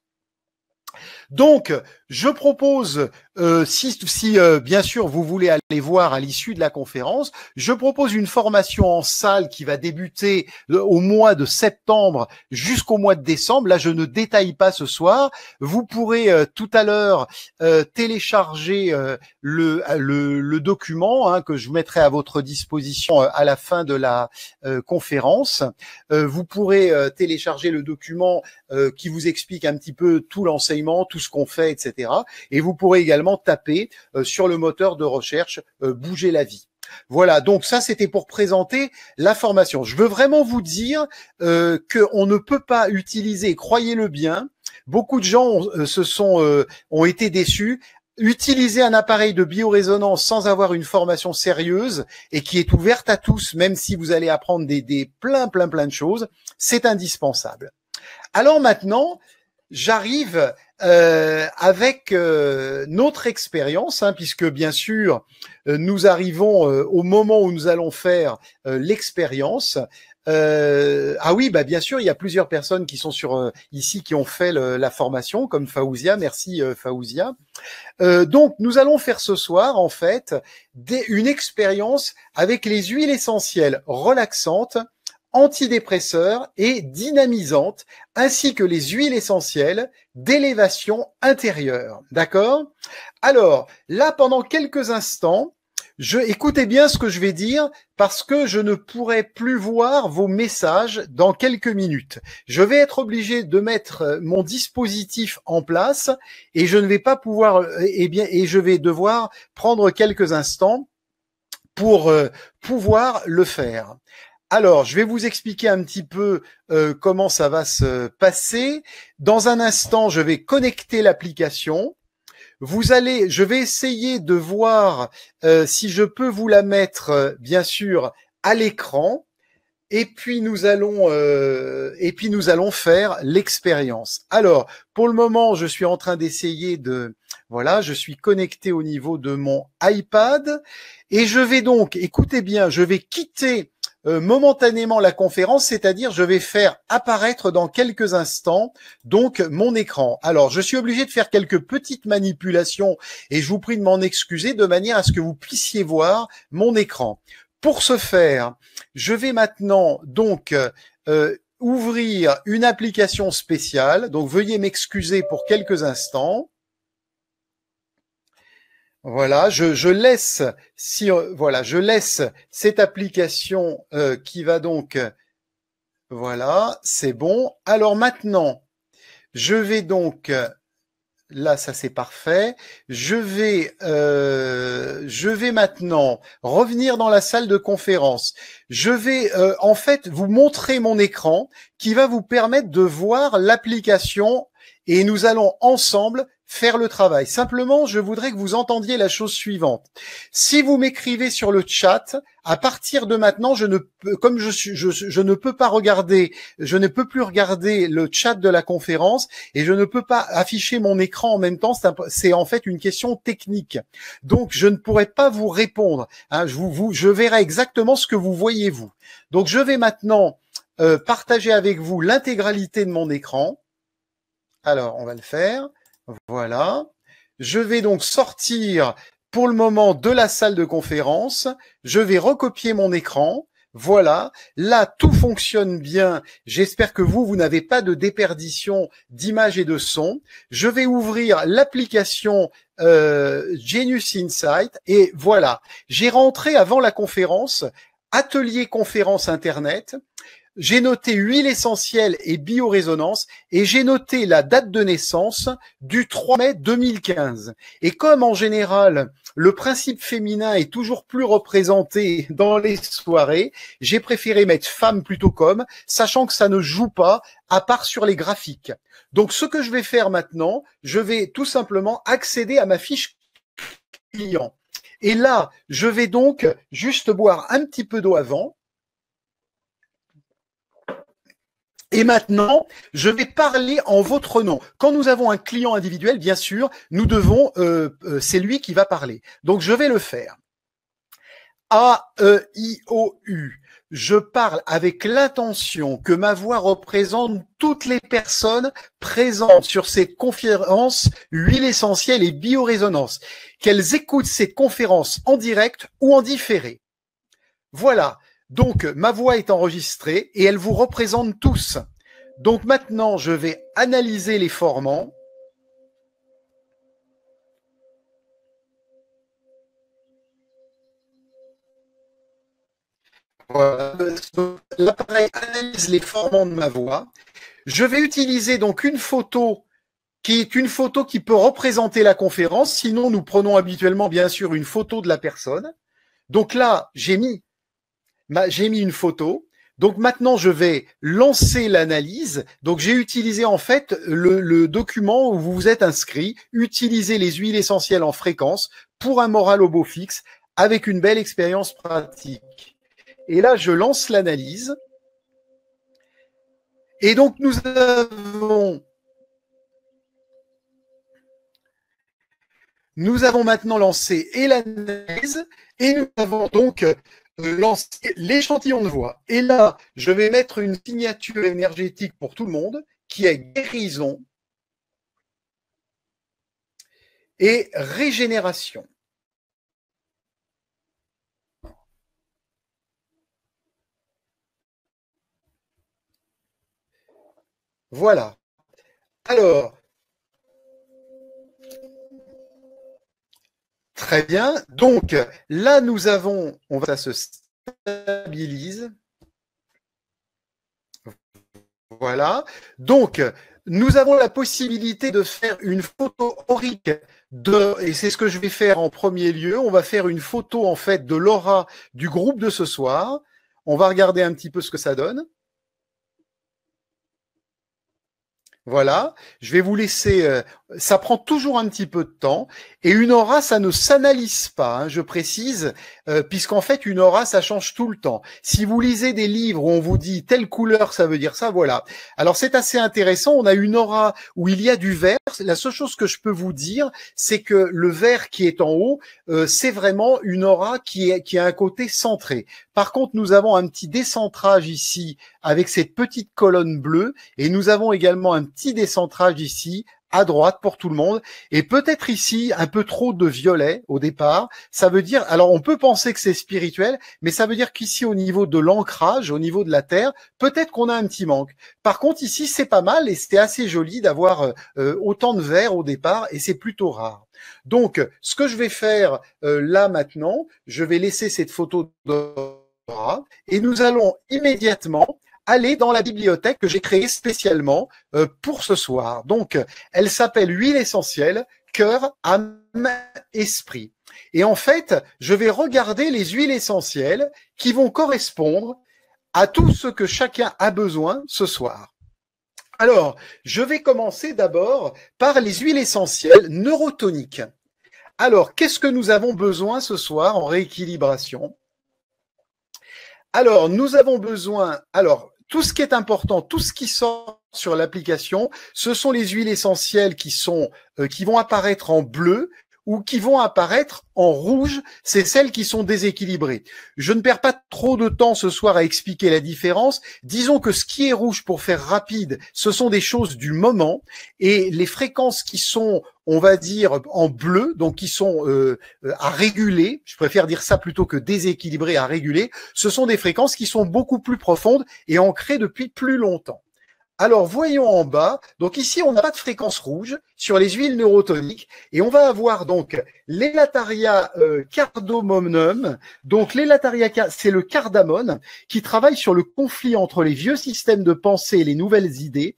Donc, je propose, euh, si, euh, bien sûr vous voulez aller voir à l'issue de la conférence, je propose une formation en salle qui va débuter euh, au mois de septembre jusqu'au mois de décembre. Là, je ne détaille pas ce soir. Vous pourrez tout à l'heure télécharger le, le, document hein, que je mettrai à votre disposition à la fin de la conférence. vous pourrez télécharger le document qui vous explique un petit peu tout l'enseignement, ce qu'on fait, etc. Et vous pourrez également taper euh, sur le moteur de recherche euh, Bouger la vie. Voilà, donc ça c'était pour présenter la formation. Je veux vraiment vous dire euh, qu'on ne peut pas utiliser, croyez-le bien, beaucoup de gens euh, se sont ont été déçus. Utiliser un appareil de biorésonance sans avoir une formation sérieuse et qui est ouverte à tous, même si vous allez apprendre des, des plein plein plein de choses, c'est indispensable. Alors maintenant, j'arrive euh, avec euh, notre expérience, hein, puisque bien sûr, euh, nous arrivons au moment où nous allons faire l'expérience. ah oui, bah, bien sûr, il y a plusieurs personnes qui sont sur ici qui ont fait la formation, comme Faouzia. Merci Faouzia. donc, nous allons faire ce soir en fait une expérience avec les huiles essentielles relaxantes antidépresseur et dynamisante, ainsi que les huiles essentielles d'élévation intérieure. D'accord Alors, là, pendant quelques instants, je, écoutez bien ce que je vais dire parce que je ne pourrai plus voir vos messages dans quelques minutes. Je vais être obligé de mettre euh, mon dispositif en place et je ne vais pas pouvoir, et euh, eh bien, et je vais devoir prendre quelques instants pour euh, pouvoir le faire. Alors, je vais vous expliquer un petit peu euh, comment ça va se passer. Dans un instant, je vais connecter l'application. Vous allez, je vais essayer de voir euh, si je peux vous la mettre, euh, bien sûr, à l'écran. Et puis nous allons, et puis nous allons faire l'expérience. Alors, pour le moment, je suis en train d'essayer de, voilà, je suis connecté au niveau de mon iPad et je vais donc, écoutez bien, je vais quitter euh, momentanément la conférence, c'est-à-dire je vais faire apparaître dans quelques instants donc mon écran. Alors je suis obligé de faire quelques petites manipulations et je vous prie de m'en excuser de manière à ce que vous puissiez voir mon écran. Pour ce faire, je vais maintenant donc euh, ouvrir une application spéciale. Donc veuillez m'excuser pour quelques instants. Voilà, je, laisse euh, voilà, je laisse cette application euh, qui va donc voilà, c'est bon. Alors maintenant, je vais donc là ça c'est parfait. Je vais euh, je vais maintenant revenir dans la salle de conférence. Je vais en fait vous montrer mon écran qui va vous permettre de voir l'application et nous allons ensemble faire le travail. Simplement, je voudrais que vous entendiez la chose suivante. Si vous m'écrivez sur le chat, à partir de maintenant, je ne peux, comme je, suis, je, ne peux pas regarder, je ne peux plus regarder le chat de la conférence et je ne peux pas afficher mon écran en même temps. C'est en fait une question technique. Donc, je ne pourrai pas vous répondre. Hein. je, vous, je verrai exactement ce que vous voyez vous. Donc, je vais maintenant euh, partager avec vous l'intégralité de mon écran. Alors, on va le faire. Voilà. Je vais donc sortir pour le moment de la salle de conférence. Je vais recopier mon écran. Voilà, là tout fonctionne bien. J'espère que vous, vous n'avez pas de déperdition d'images et de son. Je vais ouvrir l'application euh, Genius Insight et voilà, j'ai rentré avant la conférence, atelier conférence Internet j'ai noté huile essentielle et biorésonance et j'ai noté la date de naissance du 3 mai 2015. Et comme en général, le principe féminin est toujours plus représenté dans les soirées, j'ai préféré mettre femme plutôt comme, sachant que ça ne joue pas à part sur les graphiques. Donc ce que je vais faire maintenant, je vais tout simplement accéder à ma fiche client. Et là, je vais donc juste boire un petit peu d'eau avant Et maintenant, je vais parler en votre nom. Quand nous avons un client individuel, bien sûr, nous devons, euh, euh, c'est lui qui va parler. Donc, je vais le faire. A, E, I, O, U. Je parle avec l'intention que ma voix représente toutes les personnes présentes sur ces conférences huile essentielle et biorésonance, qu'elles écoutent ces conférences en direct ou en différé. Voilà, donc, ma voix est enregistrée et elle vous représente tous. Donc maintenant, je vais analyser les formants. L'appareil analyse les formants de ma voix. Je vais utiliser donc une photo qui est une photo qui peut représenter la conférence. Sinon, nous prenons habituellement, bien sûr, une photo de la personne. Donc là, j'ai mis j'ai mis une photo. Donc maintenant, je vais lancer l'analyse. Donc j'ai utilisé en fait le, document où vous vous êtes inscrit, utiliser les huiles essentielles en fréquence pour un moral au beau fixe avec une belle expérience pratique. Et là, je lance l'analyse. Et donc nous avons nous avons maintenant lancé l'analyse et nous avons donc lancer l'échantillon de voix. Et là, je vais mettre une signature énergétique pour tout le monde qui est guérison et régénération. Voilà. Alors, Très bien. Donc là, nous avons, on va ça se stabilise. Voilà. Donc, nous avons la possibilité de faire une photo aurique de, et c'est ce que je vais faire en premier lieu. On va faire une photo, en fait, de l'aura du groupe de ce soir. On va regarder un petit peu ce que ça donne. Voilà. Je vais vous laisser, euh, ça prend toujours un petit peu de temps. Et une aura, ça ne s'analyse pas, hein, je précise, euh, puisqu'en fait, une aura, ça change tout le temps. Si vous lisez des livres où on vous dit telle couleur, ça veut dire ça, voilà. Alors c'est assez intéressant, on a une aura où il y a du vert. La seule chose que je peux vous dire, c'est que le vert qui est en haut, euh, c'est vraiment une aura qui a un côté centré. Par contre, nous avons un petit décentrage ici avec cette petite colonne bleue, et nous avons également un petit décentrage ici à droite pour tout le monde. Et peut-être ici un peu trop de violet au départ. Ça veut dire, alors on peut penser que c'est spirituel, mais ça veut dire qu'ici au niveau de l'ancrage, au niveau de la terre, peut-être qu'on a un petit manque. Par contre ici c'est pas mal et c'était assez joli d'avoir euh, euh, autant de vert au départ et c'est plutôt rare. Donc ce que je vais faire euh, là maintenant, je vais laisser cette photo de et nous allons immédiatement aller dans la bibliothèque que j'ai créée spécialement euh, pour ce soir. Donc, elle s'appelle Huile essentielle, cœur, âme, esprit. Et en fait, je vais regarder les huiles essentielles qui vont correspondre à tout ce que chacun a besoin ce soir. Alors, je vais commencer d'abord par les huiles essentielles neurotoniques. Alors, qu'est-ce que nous avons besoin ce soir en rééquilibration Alors, nous avons besoin, alors, tout ce qui est important, tout ce qui sort sur l'application, ce sont les huiles essentielles qui sont euh, qui vont apparaître en bleu ou qui vont apparaître en rouge, c'est celles qui sont déséquilibrées. Je ne perds pas trop de temps ce soir à expliquer la différence. Disons que ce qui est rouge, pour faire rapide, ce sont des choses du moment et les fréquences qui sont on va dire en bleu, donc qui sont euh, à réguler, je préfère dire ça plutôt que déséquilibrées à réguler, ce sont des fréquences qui sont beaucoup plus profondes et ancrées depuis plus longtemps. Alors voyons en bas. Donc ici, on n'a pas de fréquence rouge sur les huiles neurotoniques et on va avoir donc l'Elataria euh, cardomonum. Donc l'Elataria, c'est le cardamone qui travaille sur le conflit entre les vieux systèmes de pensée et les nouvelles idées.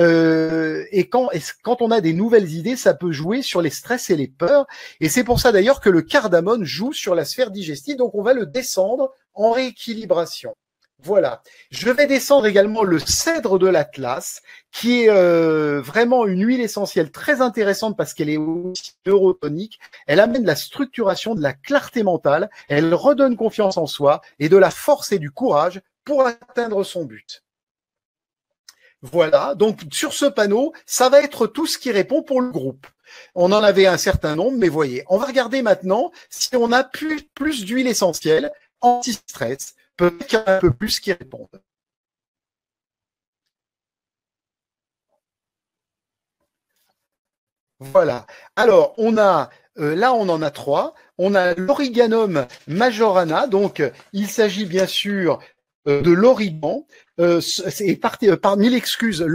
Euh, et quand, quand on a des nouvelles idées, ça peut jouer sur les stress et les peurs. Et c'est pour ça d'ailleurs que le cardamone joue sur la sphère digestive. Donc on va le descendre en rééquilibration. Voilà. Je vais descendre également le cèdre de l'Atlas, qui est euh, vraiment une huile essentielle très intéressante parce qu'elle est aussi neurotonique. Elle amène la structuration, de la clarté mentale. Elle redonne confiance en soi et de la force et du courage pour atteindre son but. Voilà. Donc, sur ce panneau, ça va être tout ce qui répond pour le groupe. On en avait un certain nombre, mais voyez. On va regarder maintenant si on a plus d'huile essentielle anti-stress Peut-être qu'il y a un peu plus qui répondent. Voilà. Alors, on a, euh, là, on en a trois. On a l'origanum majorana. Donc, il s'agit bien sûr euh, de l'origan euh, et par, euh, par, mille excuses,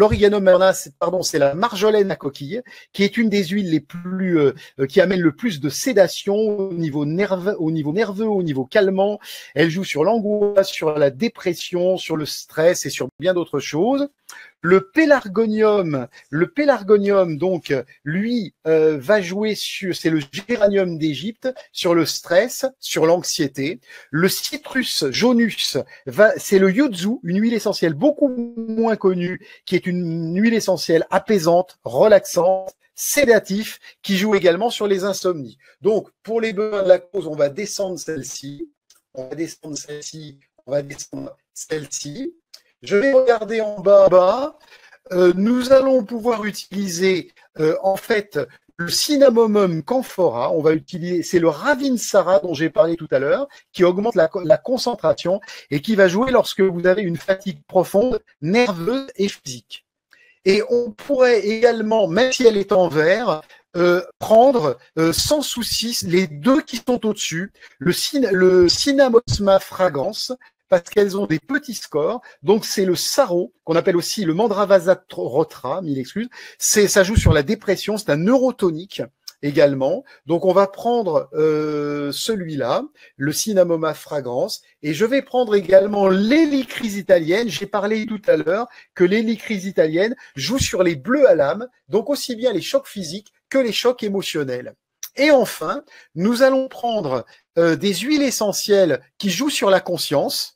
pardon, c'est la marjolaine à coquille, qui est une des huiles les plus, euh, euh, qui amène le plus de sédation au niveau nerveux, au niveau nerveux, au niveau calmant. Elle joue sur l'angoisse, sur la dépression, sur le stress et sur bien d'autres choses. Le pélargonium, le pélargonium donc, lui va jouer sur, c'est le géranium d'Égypte, sur le stress, sur l'anxiété. Le citrus jaunus, c'est le yuzu, une huile essentielle beaucoup moins connu qui est une huile essentielle apaisante, relaxante, sédatif, qui joue également sur les insomnies. Donc, pour les besoins de la cause, on va descendre celle-ci, on va descendre celle-ci, on va descendre celle-ci. Je vais regarder en bas, bas. Euh, nous allons pouvoir utiliser euh, en fait le cinnamomum camphora, on va utiliser, c'est le ravinsara dont j'ai parlé tout à l'heure, qui augmente la, concentration et qui va jouer lorsque vous avez une fatigue profonde, nerveuse et physique. Et on pourrait également, même si elle est en vert, euh, prendre euh, sans souci les deux qui sont au-dessus, le, le cinnamosma fragrance parce qu'elles ont des petits scores. Donc c'est le sarro, qu'on appelle aussi le Rotra, mille excuses. C'est ça joue sur la dépression, c'est un neurotonique également. Donc on va prendre euh, celui-là, le Cinnamoma fragrance, et je vais prendre également l'hélicrise italienne. J'ai parlé tout à l'heure que l'hélicrise italienne joue sur les bleus à l'âme, donc aussi bien les chocs physiques que les chocs émotionnels. Et enfin, nous allons prendre euh, des huiles essentielles qui jouent sur la conscience,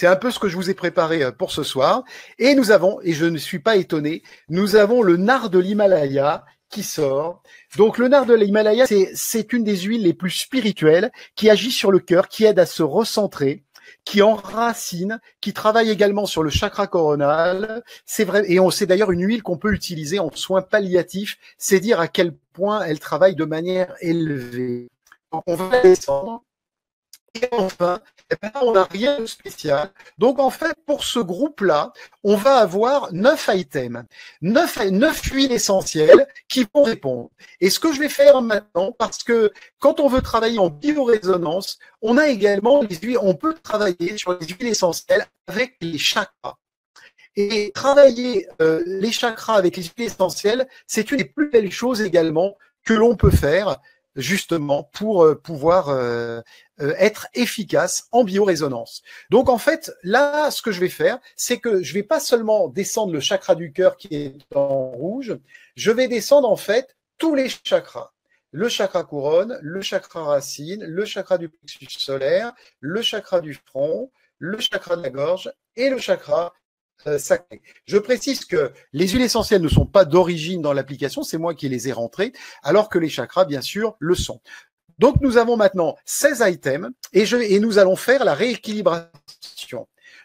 c'est un peu ce que je vous ai préparé euh, pour ce soir. Et nous avons, et je ne suis pas étonné, nous avons le nard de l'Himalaya qui sort. Donc le nard de l'Himalaya, c'est une des huiles les plus spirituelles qui agit sur le cœur, qui aide à se recentrer qui enracine, qui travaille également sur le chakra coronal. C'est vrai, et on sait d'ailleurs une huile qu'on peut utiliser en soins palliatifs. C'est dire à quel point elle travaille de manière élevée. Donc on va descendre. Et enfin, eh ben, on n'a rien de spécial. Donc en fait, pour ce groupe-là, on va avoir neuf items, neuf, huiles essentielles qui vont répondre. Et ce que je vais faire maintenant, parce que quand on veut travailler en biorésonance, on a également les huiles, on peut travailler sur les huiles essentielles avec les chakras. Et travailler euh, les chakras avec les huiles essentielles, c'est une des plus belles choses également que l'on peut faire justement pour euh, pouvoir euh, euh, être efficace en biorésonance. Donc en fait, là, ce que je vais faire, c'est que je vais pas seulement descendre le chakra du cœur qui est en rouge, je vais descendre en fait tous les chakras le chakra couronne, le chakra racine, le chakra du plexus solaire, le chakra du front, le chakra de la gorge et le chakra euh, je précise que les huiles essentielles ne sont pas d'origine dans l'application, c'est moi qui les ai rentrées, alors que les chakras, bien sûr, le sont. Donc nous avons maintenant 16 items et, je, et nous allons faire la rééquilibration.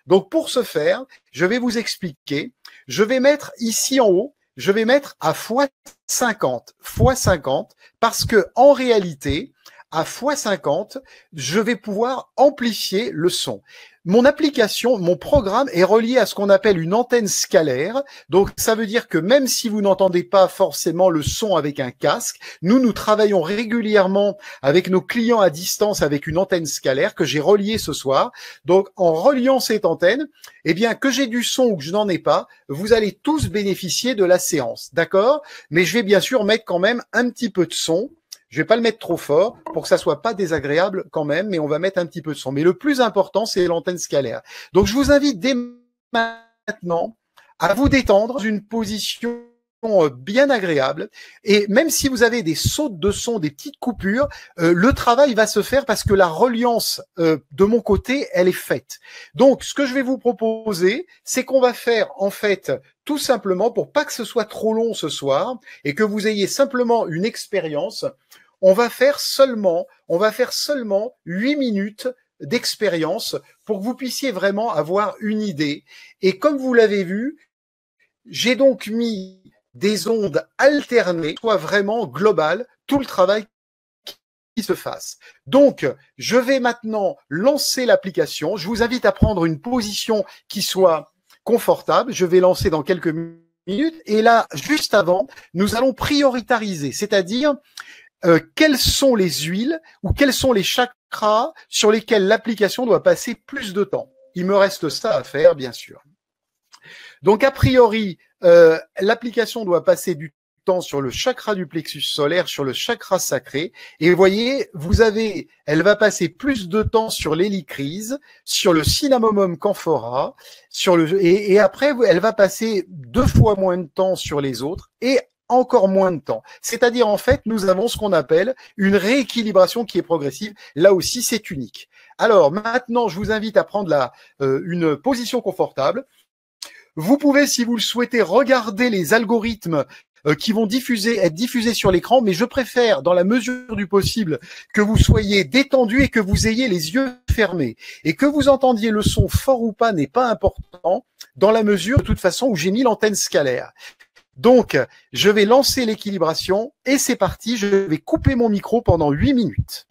Donc pour ce faire, je vais vous expliquer, je vais mettre ici en haut, je vais mettre à x50, fois 50 parce que en réalité, à x50, je vais pouvoir amplifier le son. Mon application, mon programme est relié à ce qu'on appelle une antenne scalaire. Donc ça veut dire que même si vous n'entendez pas forcément le son avec un casque, nous nous travaillons régulièrement avec nos clients à distance avec une antenne scalaire que j'ai reliée ce soir. Donc en reliant cette antenne, eh bien que j'ai du son ou que je n'en ai pas, vous allez tous bénéficier de la séance, d'accord Mais je vais bien sûr mettre quand même un petit peu de son je vais pas le mettre trop fort pour que ça soit pas désagréable quand même, mais on va mettre un petit peu de son. Mais le plus important, c'est l'antenne scalaire. Donc, je vous invite dès maintenant à vous détendre dans une position euh, bien agréable. Et même si vous avez des sautes de son, des petites coupures, euh, le travail va se faire parce que la reliance euh, de mon côté, elle est faite. Donc, ce que je vais vous proposer, c'est qu'on va faire en fait tout simplement pour pas que ce soit trop long ce soir et que vous ayez simplement une expérience on va faire seulement, on va faire seulement 8 minutes d'expérience pour que vous puissiez vraiment avoir une idée. Et comme vous l'avez vu, j'ai donc mis des ondes alternées, soit vraiment global, tout le travail qui se fasse. Donc, je vais maintenant lancer l'application. Je vous invite à prendre une position qui soit confortable. Je vais lancer dans quelques minutes. Et là, juste avant, nous allons prioritariser, c'est-à-dire euh, quelles sont les huiles ou quels sont les chakras sur lesquels l'application doit passer plus de temps. Il me reste ça à faire, bien sûr. Donc, a priori, euh, l'application doit passer du temps sur le chakra du plexus solaire, sur le chakra sacré. Et vous voyez, vous avez, elle va passer plus de temps sur l'hélicrise, sur le cinnamomum camphora, sur le, et, et, après, elle va passer deux fois moins de temps sur les autres. Et encore moins de temps. C'est-à-dire, en fait, nous avons ce qu'on appelle une rééquilibration qui est progressive. Là aussi, c'est unique. Alors, maintenant, je vous invite à prendre la, euh, une position confortable. Vous pouvez, si vous le souhaitez, regarder les algorithmes euh, qui vont diffuser, être diffusés sur l'écran, mais je préfère, dans la mesure du possible, que vous soyez détendu et que vous ayez les yeux fermés. Et que vous entendiez le son fort ou pas n'est pas important, dans la mesure, de toute façon, où j'ai mis l'antenne scalaire. Donc, je vais lancer l'équilibration et c'est parti. Je vais couper mon micro pendant 8 minutes.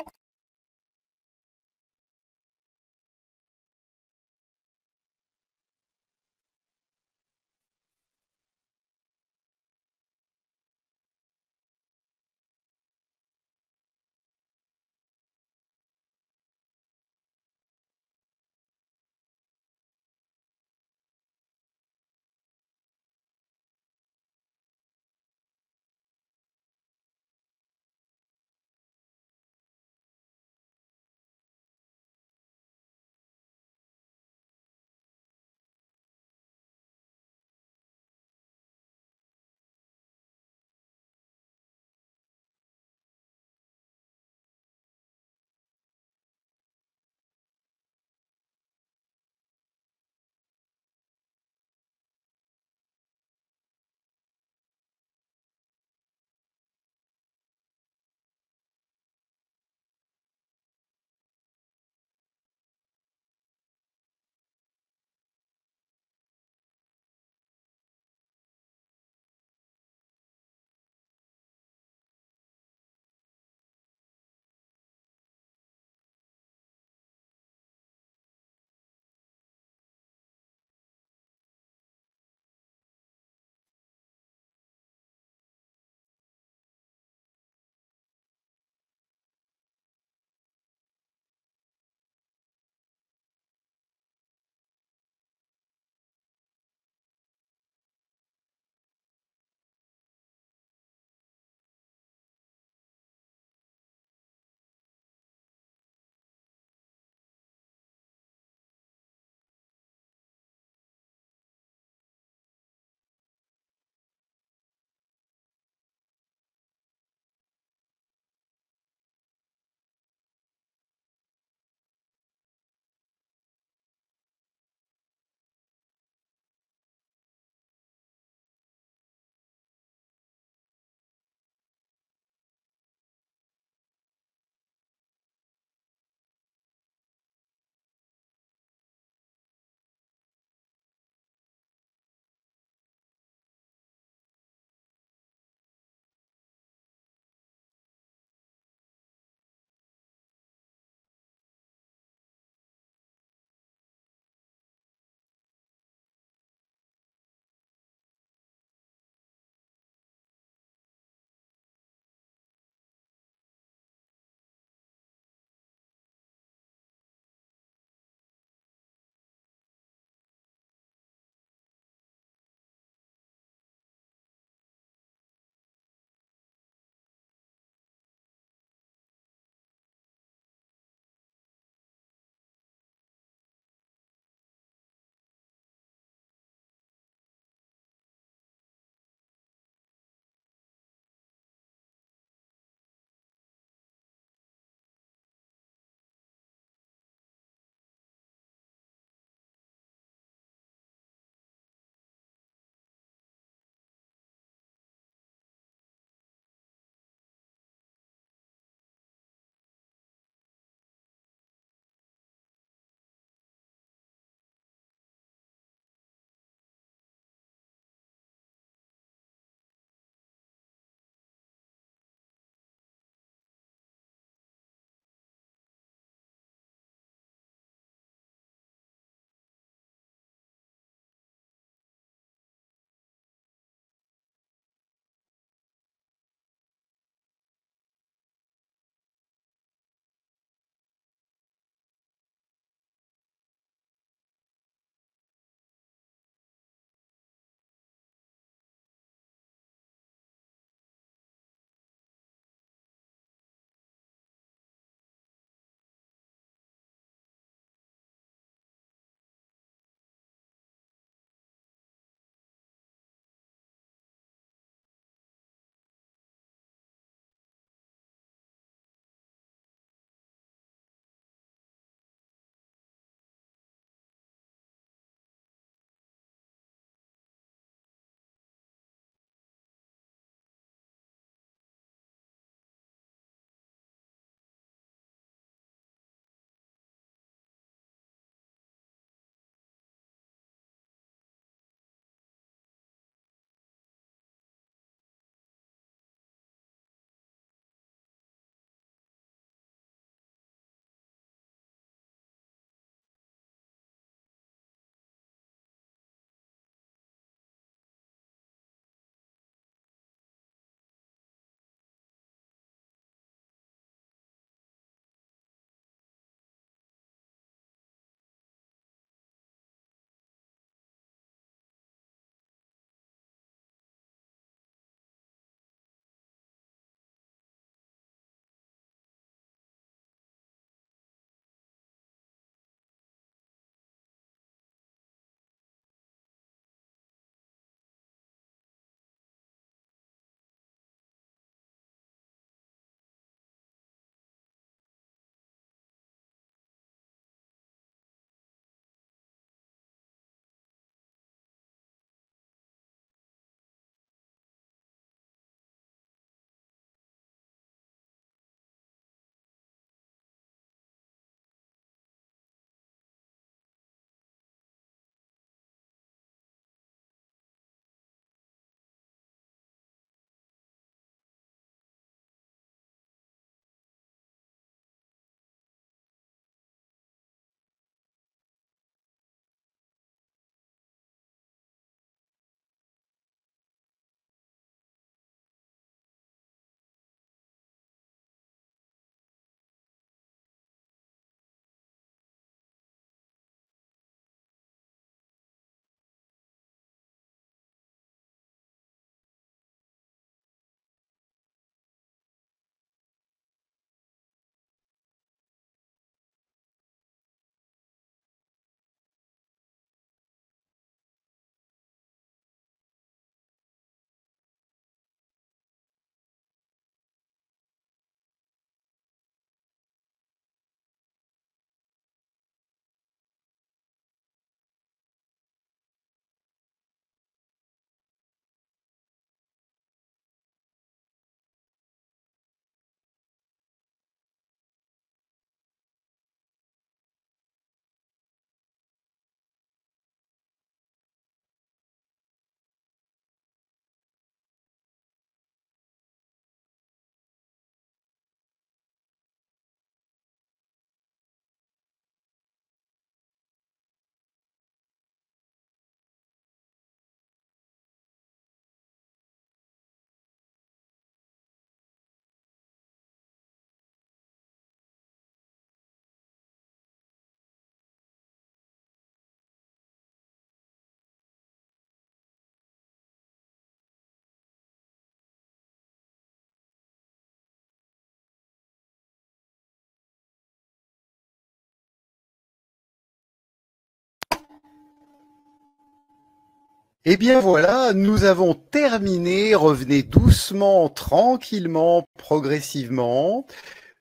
Eh bien voilà, nous avons terminé. Revenez doucement, tranquillement, progressivement.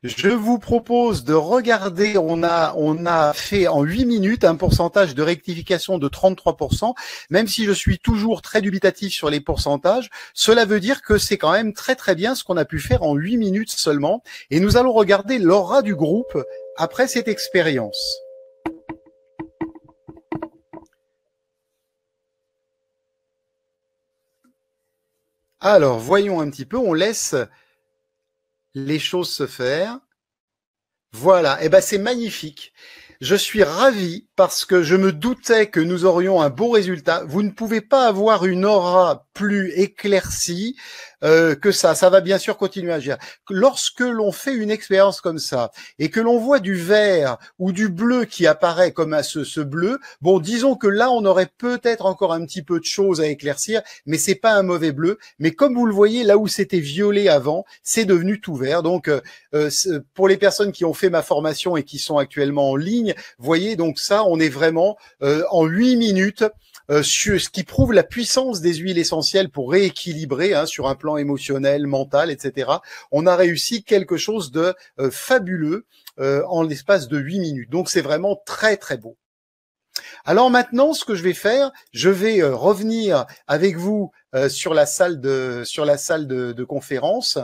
Je vous propose de regarder, on a, on a fait en 8 minutes un pourcentage de rectification de 33%, même si je suis toujours très dubitatif sur les pourcentages, cela veut dire que c'est quand même très très bien ce qu'on a pu faire en 8 minutes seulement, et nous allons regarder l'aura du groupe après cette expérience. Alors, voyons un petit peu, on laisse les choses se faire. Voilà, et eh ben c'est magnifique. Je suis ravi parce que je me doutais que nous aurions un beau résultat. Vous ne pouvez pas avoir une aura plus éclaircie, euh, que ça. Ça va bien sûr continuer à agir. Lorsque l'on fait une expérience comme ça et que l'on voit du vert ou du bleu qui apparaît comme à ce, bleu, bon, disons que là, on aurait peut-être encore un petit peu de choses à éclaircir, mais c'est pas un mauvais bleu. Mais comme vous le voyez, là où c'était violet avant, c'est devenu tout vert. Donc, euh, euh, pour les personnes qui ont fait ma formation et qui sont actuellement en ligne, voyez donc ça, on est vraiment en huit minutes. Euh, ce qui prouve la puissance des huiles essentielles pour rééquilibrer hein, sur un plan émotionnel, mental, etc. On a réussi quelque chose de euh, fabuleux euh, en l'espace de 8 minutes. Donc c'est vraiment très très beau. Alors maintenant, ce que je vais faire, je vais revenir avec vous sur la salle de sur la salle de conférence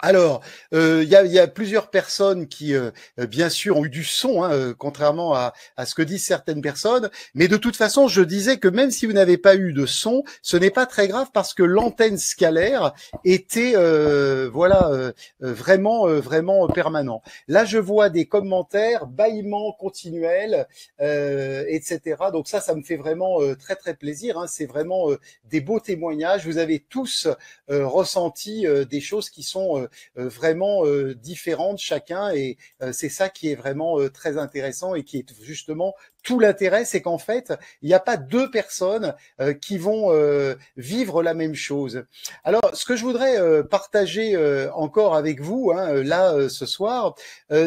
alors, euh, il y, a, plusieurs personnes qui, euh, euh, bien sûr, ont eu du son, hein, contrairement à, ce que disent certaines personnes. Mais de toute façon, je disais que même si vous n'avez pas eu de son, ce n'est pas très grave parce que l'antenne scalaire était, voilà, vraiment, vraiment permanent. Là, je vois des commentaires, bâillements continuels, etc. Donc ça, ça me fait vraiment très, très plaisir. Hein. C'est vraiment des beaux témoignages. Vous avez tous ressenti des choses qui sont euh, vraiment euh, différentes chacun et euh, c'est ça qui est vraiment très intéressant et qui est justement tout l'intérêt, c'est qu'en fait, il n'y a pas deux personnes euh, qui vont euh, vivre la même chose. Alors, ce que je voudrais euh, partager encore avec vous, hein, là, ce soir,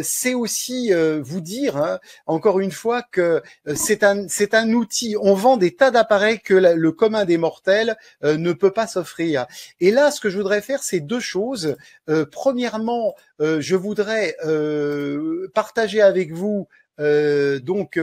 c'est aussi vous dire, hein, encore une fois, que c'est un, c'est un outil. On vend des tas d'appareils que le commun des mortels ne peut pas s'offrir. Et là, ce que je voudrais faire, c'est deux choses. premièrement, je voudrais partager avec vous euh, donc,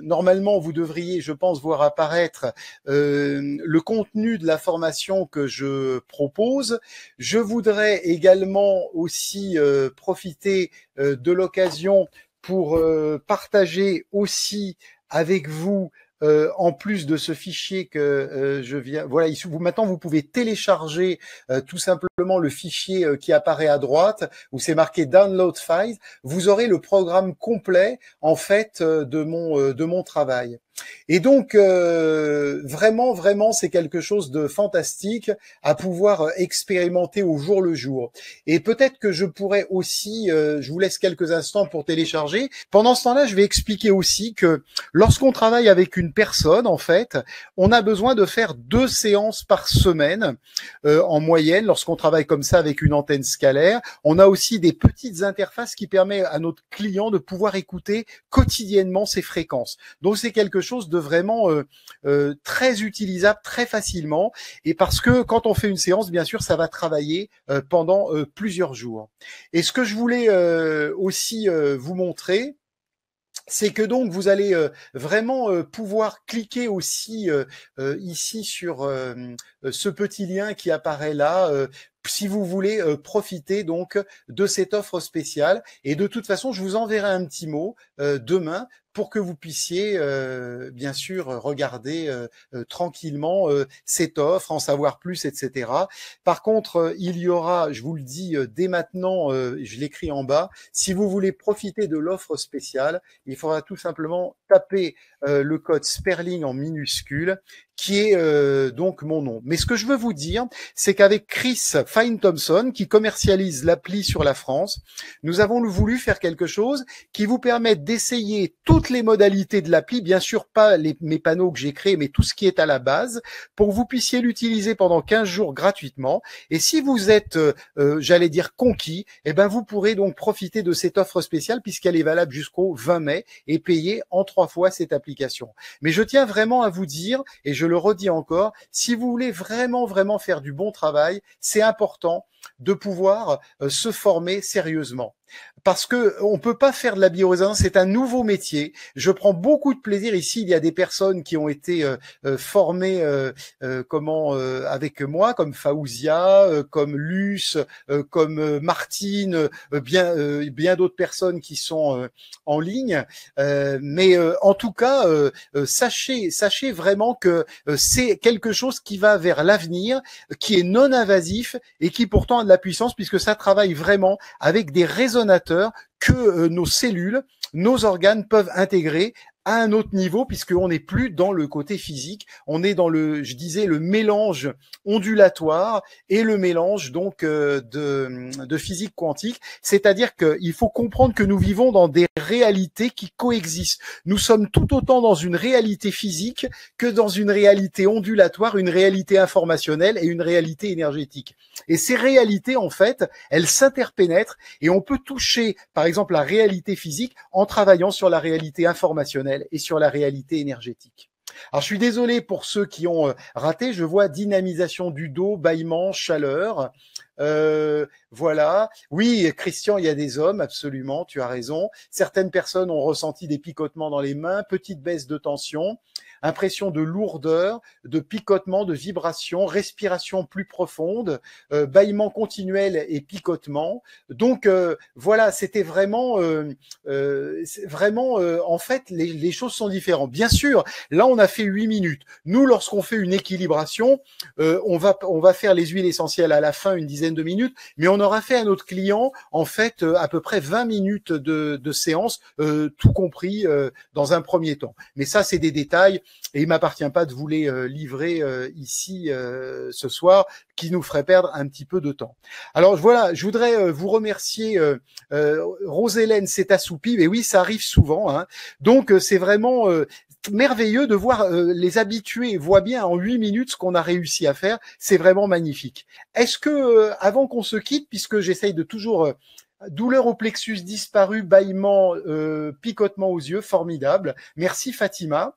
normalement, vous devriez, je pense, voir apparaître euh, le contenu de la formation que je propose. Je voudrais également aussi euh, profiter de l'occasion pour partager aussi avec vous en plus de ce fichier que je viens, voilà, vous maintenant vous pouvez télécharger tout simplement le fichier euh, qui apparaît à droite où c'est marqué download file, vous aurez le programme complet en fait euh, de mon euh, de mon travail. Et donc vraiment vraiment c'est quelque chose de fantastique à pouvoir expérimenter au jour le jour. Et peut-être que je pourrais aussi je vous laisse quelques instants pour télécharger. Pendant ce temps-là, je vais expliquer aussi que lorsqu'on travaille avec une personne en fait, on a besoin de faire deux séances par semaine en moyenne lorsqu'on travaille comme ça avec une antenne scalaire. On a aussi des petites interfaces qui permet à notre client de pouvoir écouter quotidiennement ces fréquences. Donc c'est quelque chose de vraiment euh, euh, très utilisable très facilement et parce que quand on fait une séance, bien sûr, ça va travailler euh, pendant plusieurs jours. Et ce que je voulais aussi vous montrer, c'est que donc vous allez vraiment pouvoir cliquer aussi ici sur ce petit lien qui apparaît là, si vous voulez euh, profiter donc de cette offre spéciale. Et de toute façon, je vous enverrai un petit mot euh, demain pour que vous puissiez euh, bien sûr regarder tranquillement cette offre, en savoir plus, etc. Par contre, il y aura, je vous le dis dès maintenant, je l'écris en bas, si vous voulez profiter de l'offre spéciale, il faudra tout simplement taper le code Sperling en minuscule, qui est donc mon nom. Mais ce que je veux vous dire, c'est qu'avec Chris Fine Thompson, qui commercialise l'appli sur la France. Nous avons voulu faire quelque chose qui vous permette d'essayer toutes les modalités de l'appli, bien sûr pas les, mes panneaux que j'ai créés, mais tout ce qui est à la base, pour que vous puissiez l'utiliser pendant 15 jours gratuitement. Et si vous êtes, euh, euh, j'allais dire, conquis, eh ben vous pourrez donc profiter de cette offre spéciale puisqu'elle est valable jusqu'au 20 mai et payer en trois fois cette application. Mais je tiens vraiment à vous dire, et je le redis encore, si vous voulez vraiment, vraiment faire du bon travail, c'est important important de pouvoir euh, se former sérieusement. Parce que euh, on peut pas faire de la bioresonance, c'est un nouveau métier. Je prends beaucoup de plaisir ici. Il y a des personnes qui ont été euh, formées, comment, avec moi, comme Faouzia, comme Luce, comme Martine, bien, bien d'autres personnes qui sont en ligne. mais en tout cas, sachez, sachez vraiment que c'est quelque chose qui va vers l'avenir, qui est non invasif et qui pourtant de la puissance puisque ça travaille vraiment avec des résonateurs que euh, nos cellules, nos organes peuvent intégrer à un autre niveau puisqu'on n'est plus dans le côté physique, on est dans le, je disais, le mélange ondulatoire et le mélange donc euh, de, de physique quantique. C'est-à-dire qu'il faut comprendre que nous vivons dans des réalités qui coexistent. Nous sommes tout autant dans une réalité physique que dans une réalité ondulatoire, une réalité informationnelle et une réalité énergétique. Et ces réalités, en fait, elles s'interpénètrent et on peut toucher, par exemple, la réalité physique en travaillant sur la réalité informationnelle et sur la réalité énergétique. Alors je suis désolé pour ceux qui ont euh, raté, je vois dynamisation du dos, bâillement, chaleur. Euh, voilà. Oui, Christian, il y a des hommes, absolument, tu as raison. Certaines personnes ont ressenti des picotements dans les mains, petite baisse de tension impression de lourdeur, de picotement, de vibration, respiration plus profonde, euh, bâillement continuel et picotement. Donc euh, voilà, c'était vraiment, euh, euh vraiment, euh, en fait, les, les, choses sont différentes. Bien sûr, là on a fait huit minutes. Nous, lorsqu'on fait une équilibration, on va on va faire les huiles essentielles à la fin, une dizaine de minutes, mais on aura fait à notre client en fait à peu près 20 minutes de, de séance, tout compris dans un premier temps. Mais ça, c'est des détails et il m'appartient pas de vous les euh, livrer euh, ici euh, ce soir, qui nous ferait perdre un petit peu de temps. Alors voilà, je voudrais vous remercier. Rose-Hélène s'est assoupie, mais oui, ça arrive souvent. Hein. Donc c'est vraiment merveilleux de voir les habitués voient bien en huit minutes ce qu'on a réussi à faire. C'est vraiment magnifique. Est-ce que avant qu'on se quitte, puisque j'essaye de toujours Douleur au plexus disparu, bâillement, picotement aux yeux, formidable. Merci Fatima.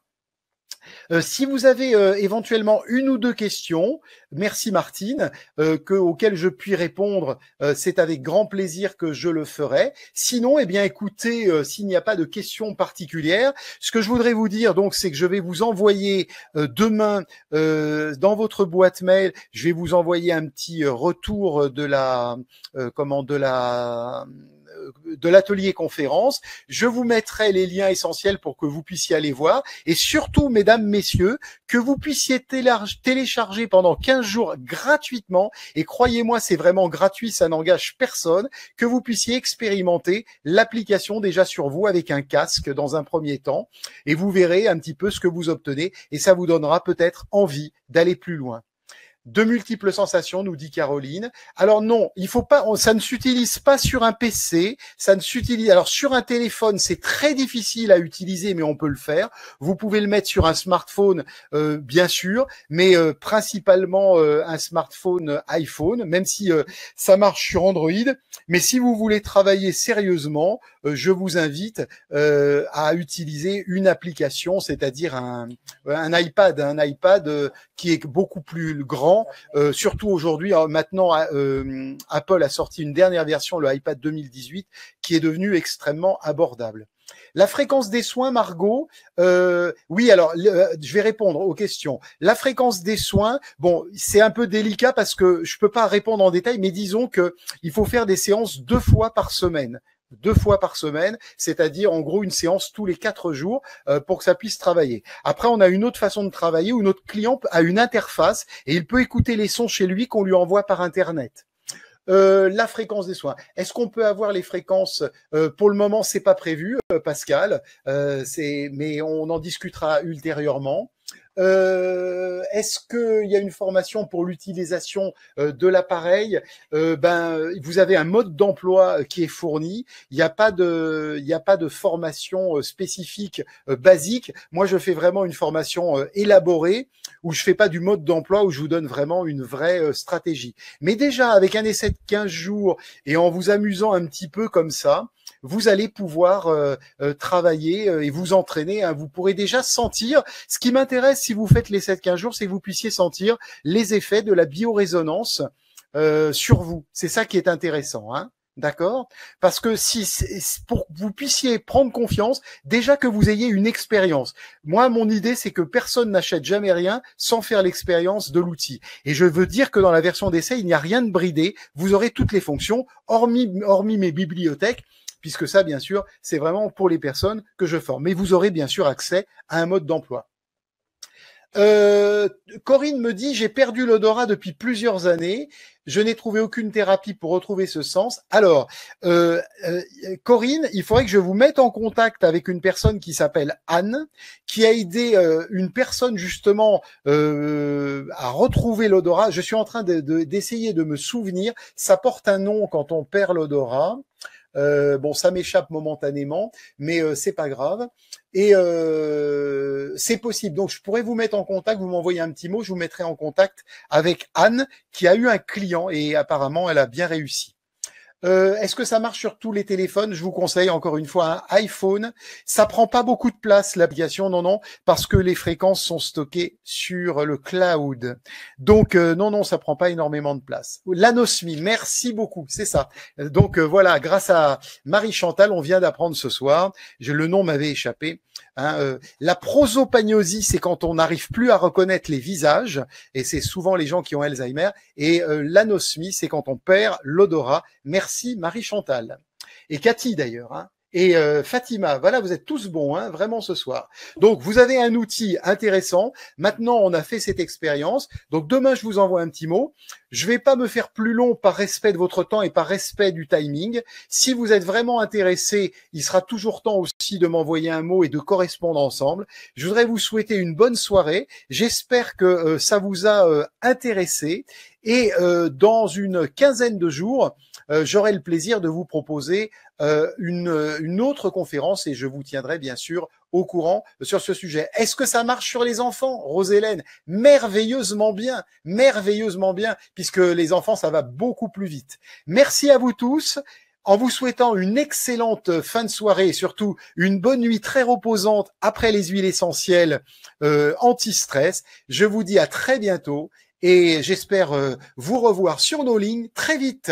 Euh, si vous avez euh, éventuellement une ou deux questions, merci Martine, euh, que, auxquelles je puis répondre, c'est avec grand plaisir que je le ferai. Sinon, eh bien, écoutez, s'il n'y a pas de questions particulières, ce que je voudrais vous dire donc, c'est que je vais vous envoyer demain dans votre boîte mail, je vais vous envoyer un petit retour de la, comment, de la de l'atelier conférence. Je vous mettrai les liens essentiels pour que vous puissiez aller voir. Et surtout, mesdames, messieurs, que vous puissiez télécharger pendant 15 jours gratuitement. Et croyez-moi, c'est vraiment gratuit, ça n'engage personne. Que vous puissiez expérimenter l'application déjà sur vous avec un casque dans un premier temps. Et vous verrez un petit peu ce que vous obtenez. Et ça vous donnera peut-être envie d'aller plus loin de multiples sensations, nous dit Caroline. Alors non, il faut pas, ça ne s'utilise pas sur un PC, ça ne s'utilise. Alors sur un téléphone, c'est très difficile à utiliser, mais on peut le faire. Vous pouvez le mettre sur un smartphone, euh, bien sûr, mais euh, principalement euh, un smartphone iPhone, même si ça marche sur Android. Mais si vous voulez travailler sérieusement, je vous invite à utiliser une application, c'est-à-dire un, un iPad, un iPad qui est beaucoup plus grand euh, surtout aujourd'hui, hein, maintenant, euh, Apple a sorti une dernière version, le iPad 2018, qui est devenu extrêmement abordable. La fréquence des soins, Margot. Euh, oui, alors je vais répondre aux questions. La fréquence des soins, bon, c'est un peu délicat parce que je ne peux pas répondre en détail, mais disons que il faut faire des séances deux fois par semaine deux fois par semaine, c'est-à-dire en gros une séance tous les quatre jours euh, pour que ça puisse travailler. Après, on a une autre façon de travailler où notre client a une interface et il peut écouter les sons chez lui qu'on lui envoie par Internet. Euh, la fréquence des soins. Est-ce qu'on peut avoir les fréquences euh, Pour le moment, c'est pas prévu, Pascal. mais on en discutera ultérieurement. Euh, Est-ce qu'il y a une formation pour l'utilisation euh, de l'appareil euh, Ben, vous avez un mode d'emploi euh, qui est fourni. Il n'y a pas de, il a pas de formation spécifique basique. Moi, je fais vraiment une formation élaborée où je fais pas du mode d'emploi où je vous donne vraiment une vraie stratégie. Mais déjà avec un essai de 15 jours et en vous amusant un petit peu comme ça, vous allez pouvoir euh, euh, travailler euh, et vous entraîner. Hein. Vous pourrez déjà sentir. Ce qui m'intéresse si vous faites les 7-15 jours, c'est que vous puissiez sentir les effets de la biorésonance euh, sur vous. C'est ça qui est intéressant. Hein. D'accord Parce que si pour que vous puissiez prendre confiance, déjà que vous ayez une expérience. Moi, mon idée, c'est que personne n'achète jamais rien sans faire l'expérience de l'outil. Et je veux dire que dans la version d'essai, il n'y a rien de bridé. Vous aurez toutes les fonctions, hormis, hormis mes bibliothèques puisque ça, bien sûr, c'est vraiment pour les personnes que je forme. Mais vous aurez bien sûr accès à un mode d'emploi. Euh, Corinne me dit j'ai perdu l'odorat depuis plusieurs années. Je n'ai trouvé aucune thérapie pour retrouver ce sens. Alors, euh, euh, Corinne, il faudrait que je vous mette en contact avec une personne qui s'appelle Anne, qui a aidé une personne justement à retrouver l'odorat. Je suis en train d'essayer de, me souvenir. Ça porte un nom quand on perd l'odorat. Euh, bon, ça m'échappe momentanément, mais euh, c'est pas grave. Et euh, c'est possible. Donc, je pourrais vous mettre en contact. Vous m'envoyez un petit mot, je vous mettrai en contact avec Anne, qui a eu un client et apparemment, elle a bien réussi. Euh, est-ce que ça marche sur tous les téléphones Je vous conseille encore une fois un iPhone. Ça prend pas beaucoup de place l'application, non non, parce que les fréquences sont stockées sur le cloud. Donc euh, non non, ça prend pas énormément de place. L'anosmie, merci beaucoup, c'est ça. Donc euh, voilà, grâce à Marie Chantal, on vient d'apprendre ce soir. le nom m'avait échappé. Hein, la prosopagnosie, c'est quand on n'arrive plus à reconnaître les visages, et c'est souvent les gens qui ont Alzheimer. Et l'anosmie, c'est quand on perd l'odorat. Merci Merci Marie Chantal. Et Cathy d'ailleurs, hein et euh, Fatima. Voilà, vous êtes tous bons, hein, vraiment ce soir. Donc, vous avez un outil intéressant. Maintenant, on a fait cette expérience. Donc, demain, je vous envoie un petit mot. Je vais pas me faire plus long par respect de votre temps et par respect du timing. Si vous êtes vraiment intéressé, il sera toujours temps aussi de m'envoyer un mot et de correspondre ensemble. Je voudrais vous souhaiter une bonne soirée. J'espère que euh, ça vous a euh, intéressé et dans une quinzaine de jours, j'aurai le plaisir de vous proposer euh, euh, une, autre conférence et je vous tiendrai bien sûr au courant sur ce sujet. Est-ce que ça marche sur les enfants, Rosélène Merveilleusement bien, merveilleusement bien, puisque les enfants, ça va beaucoup plus vite. Merci à vous tous en vous souhaitant une excellente fin de soirée et surtout une bonne nuit très reposante après les huiles essentielles euh, anti-stress. Je vous dis à très bientôt et j'espère vous revoir sur nos lignes très vite.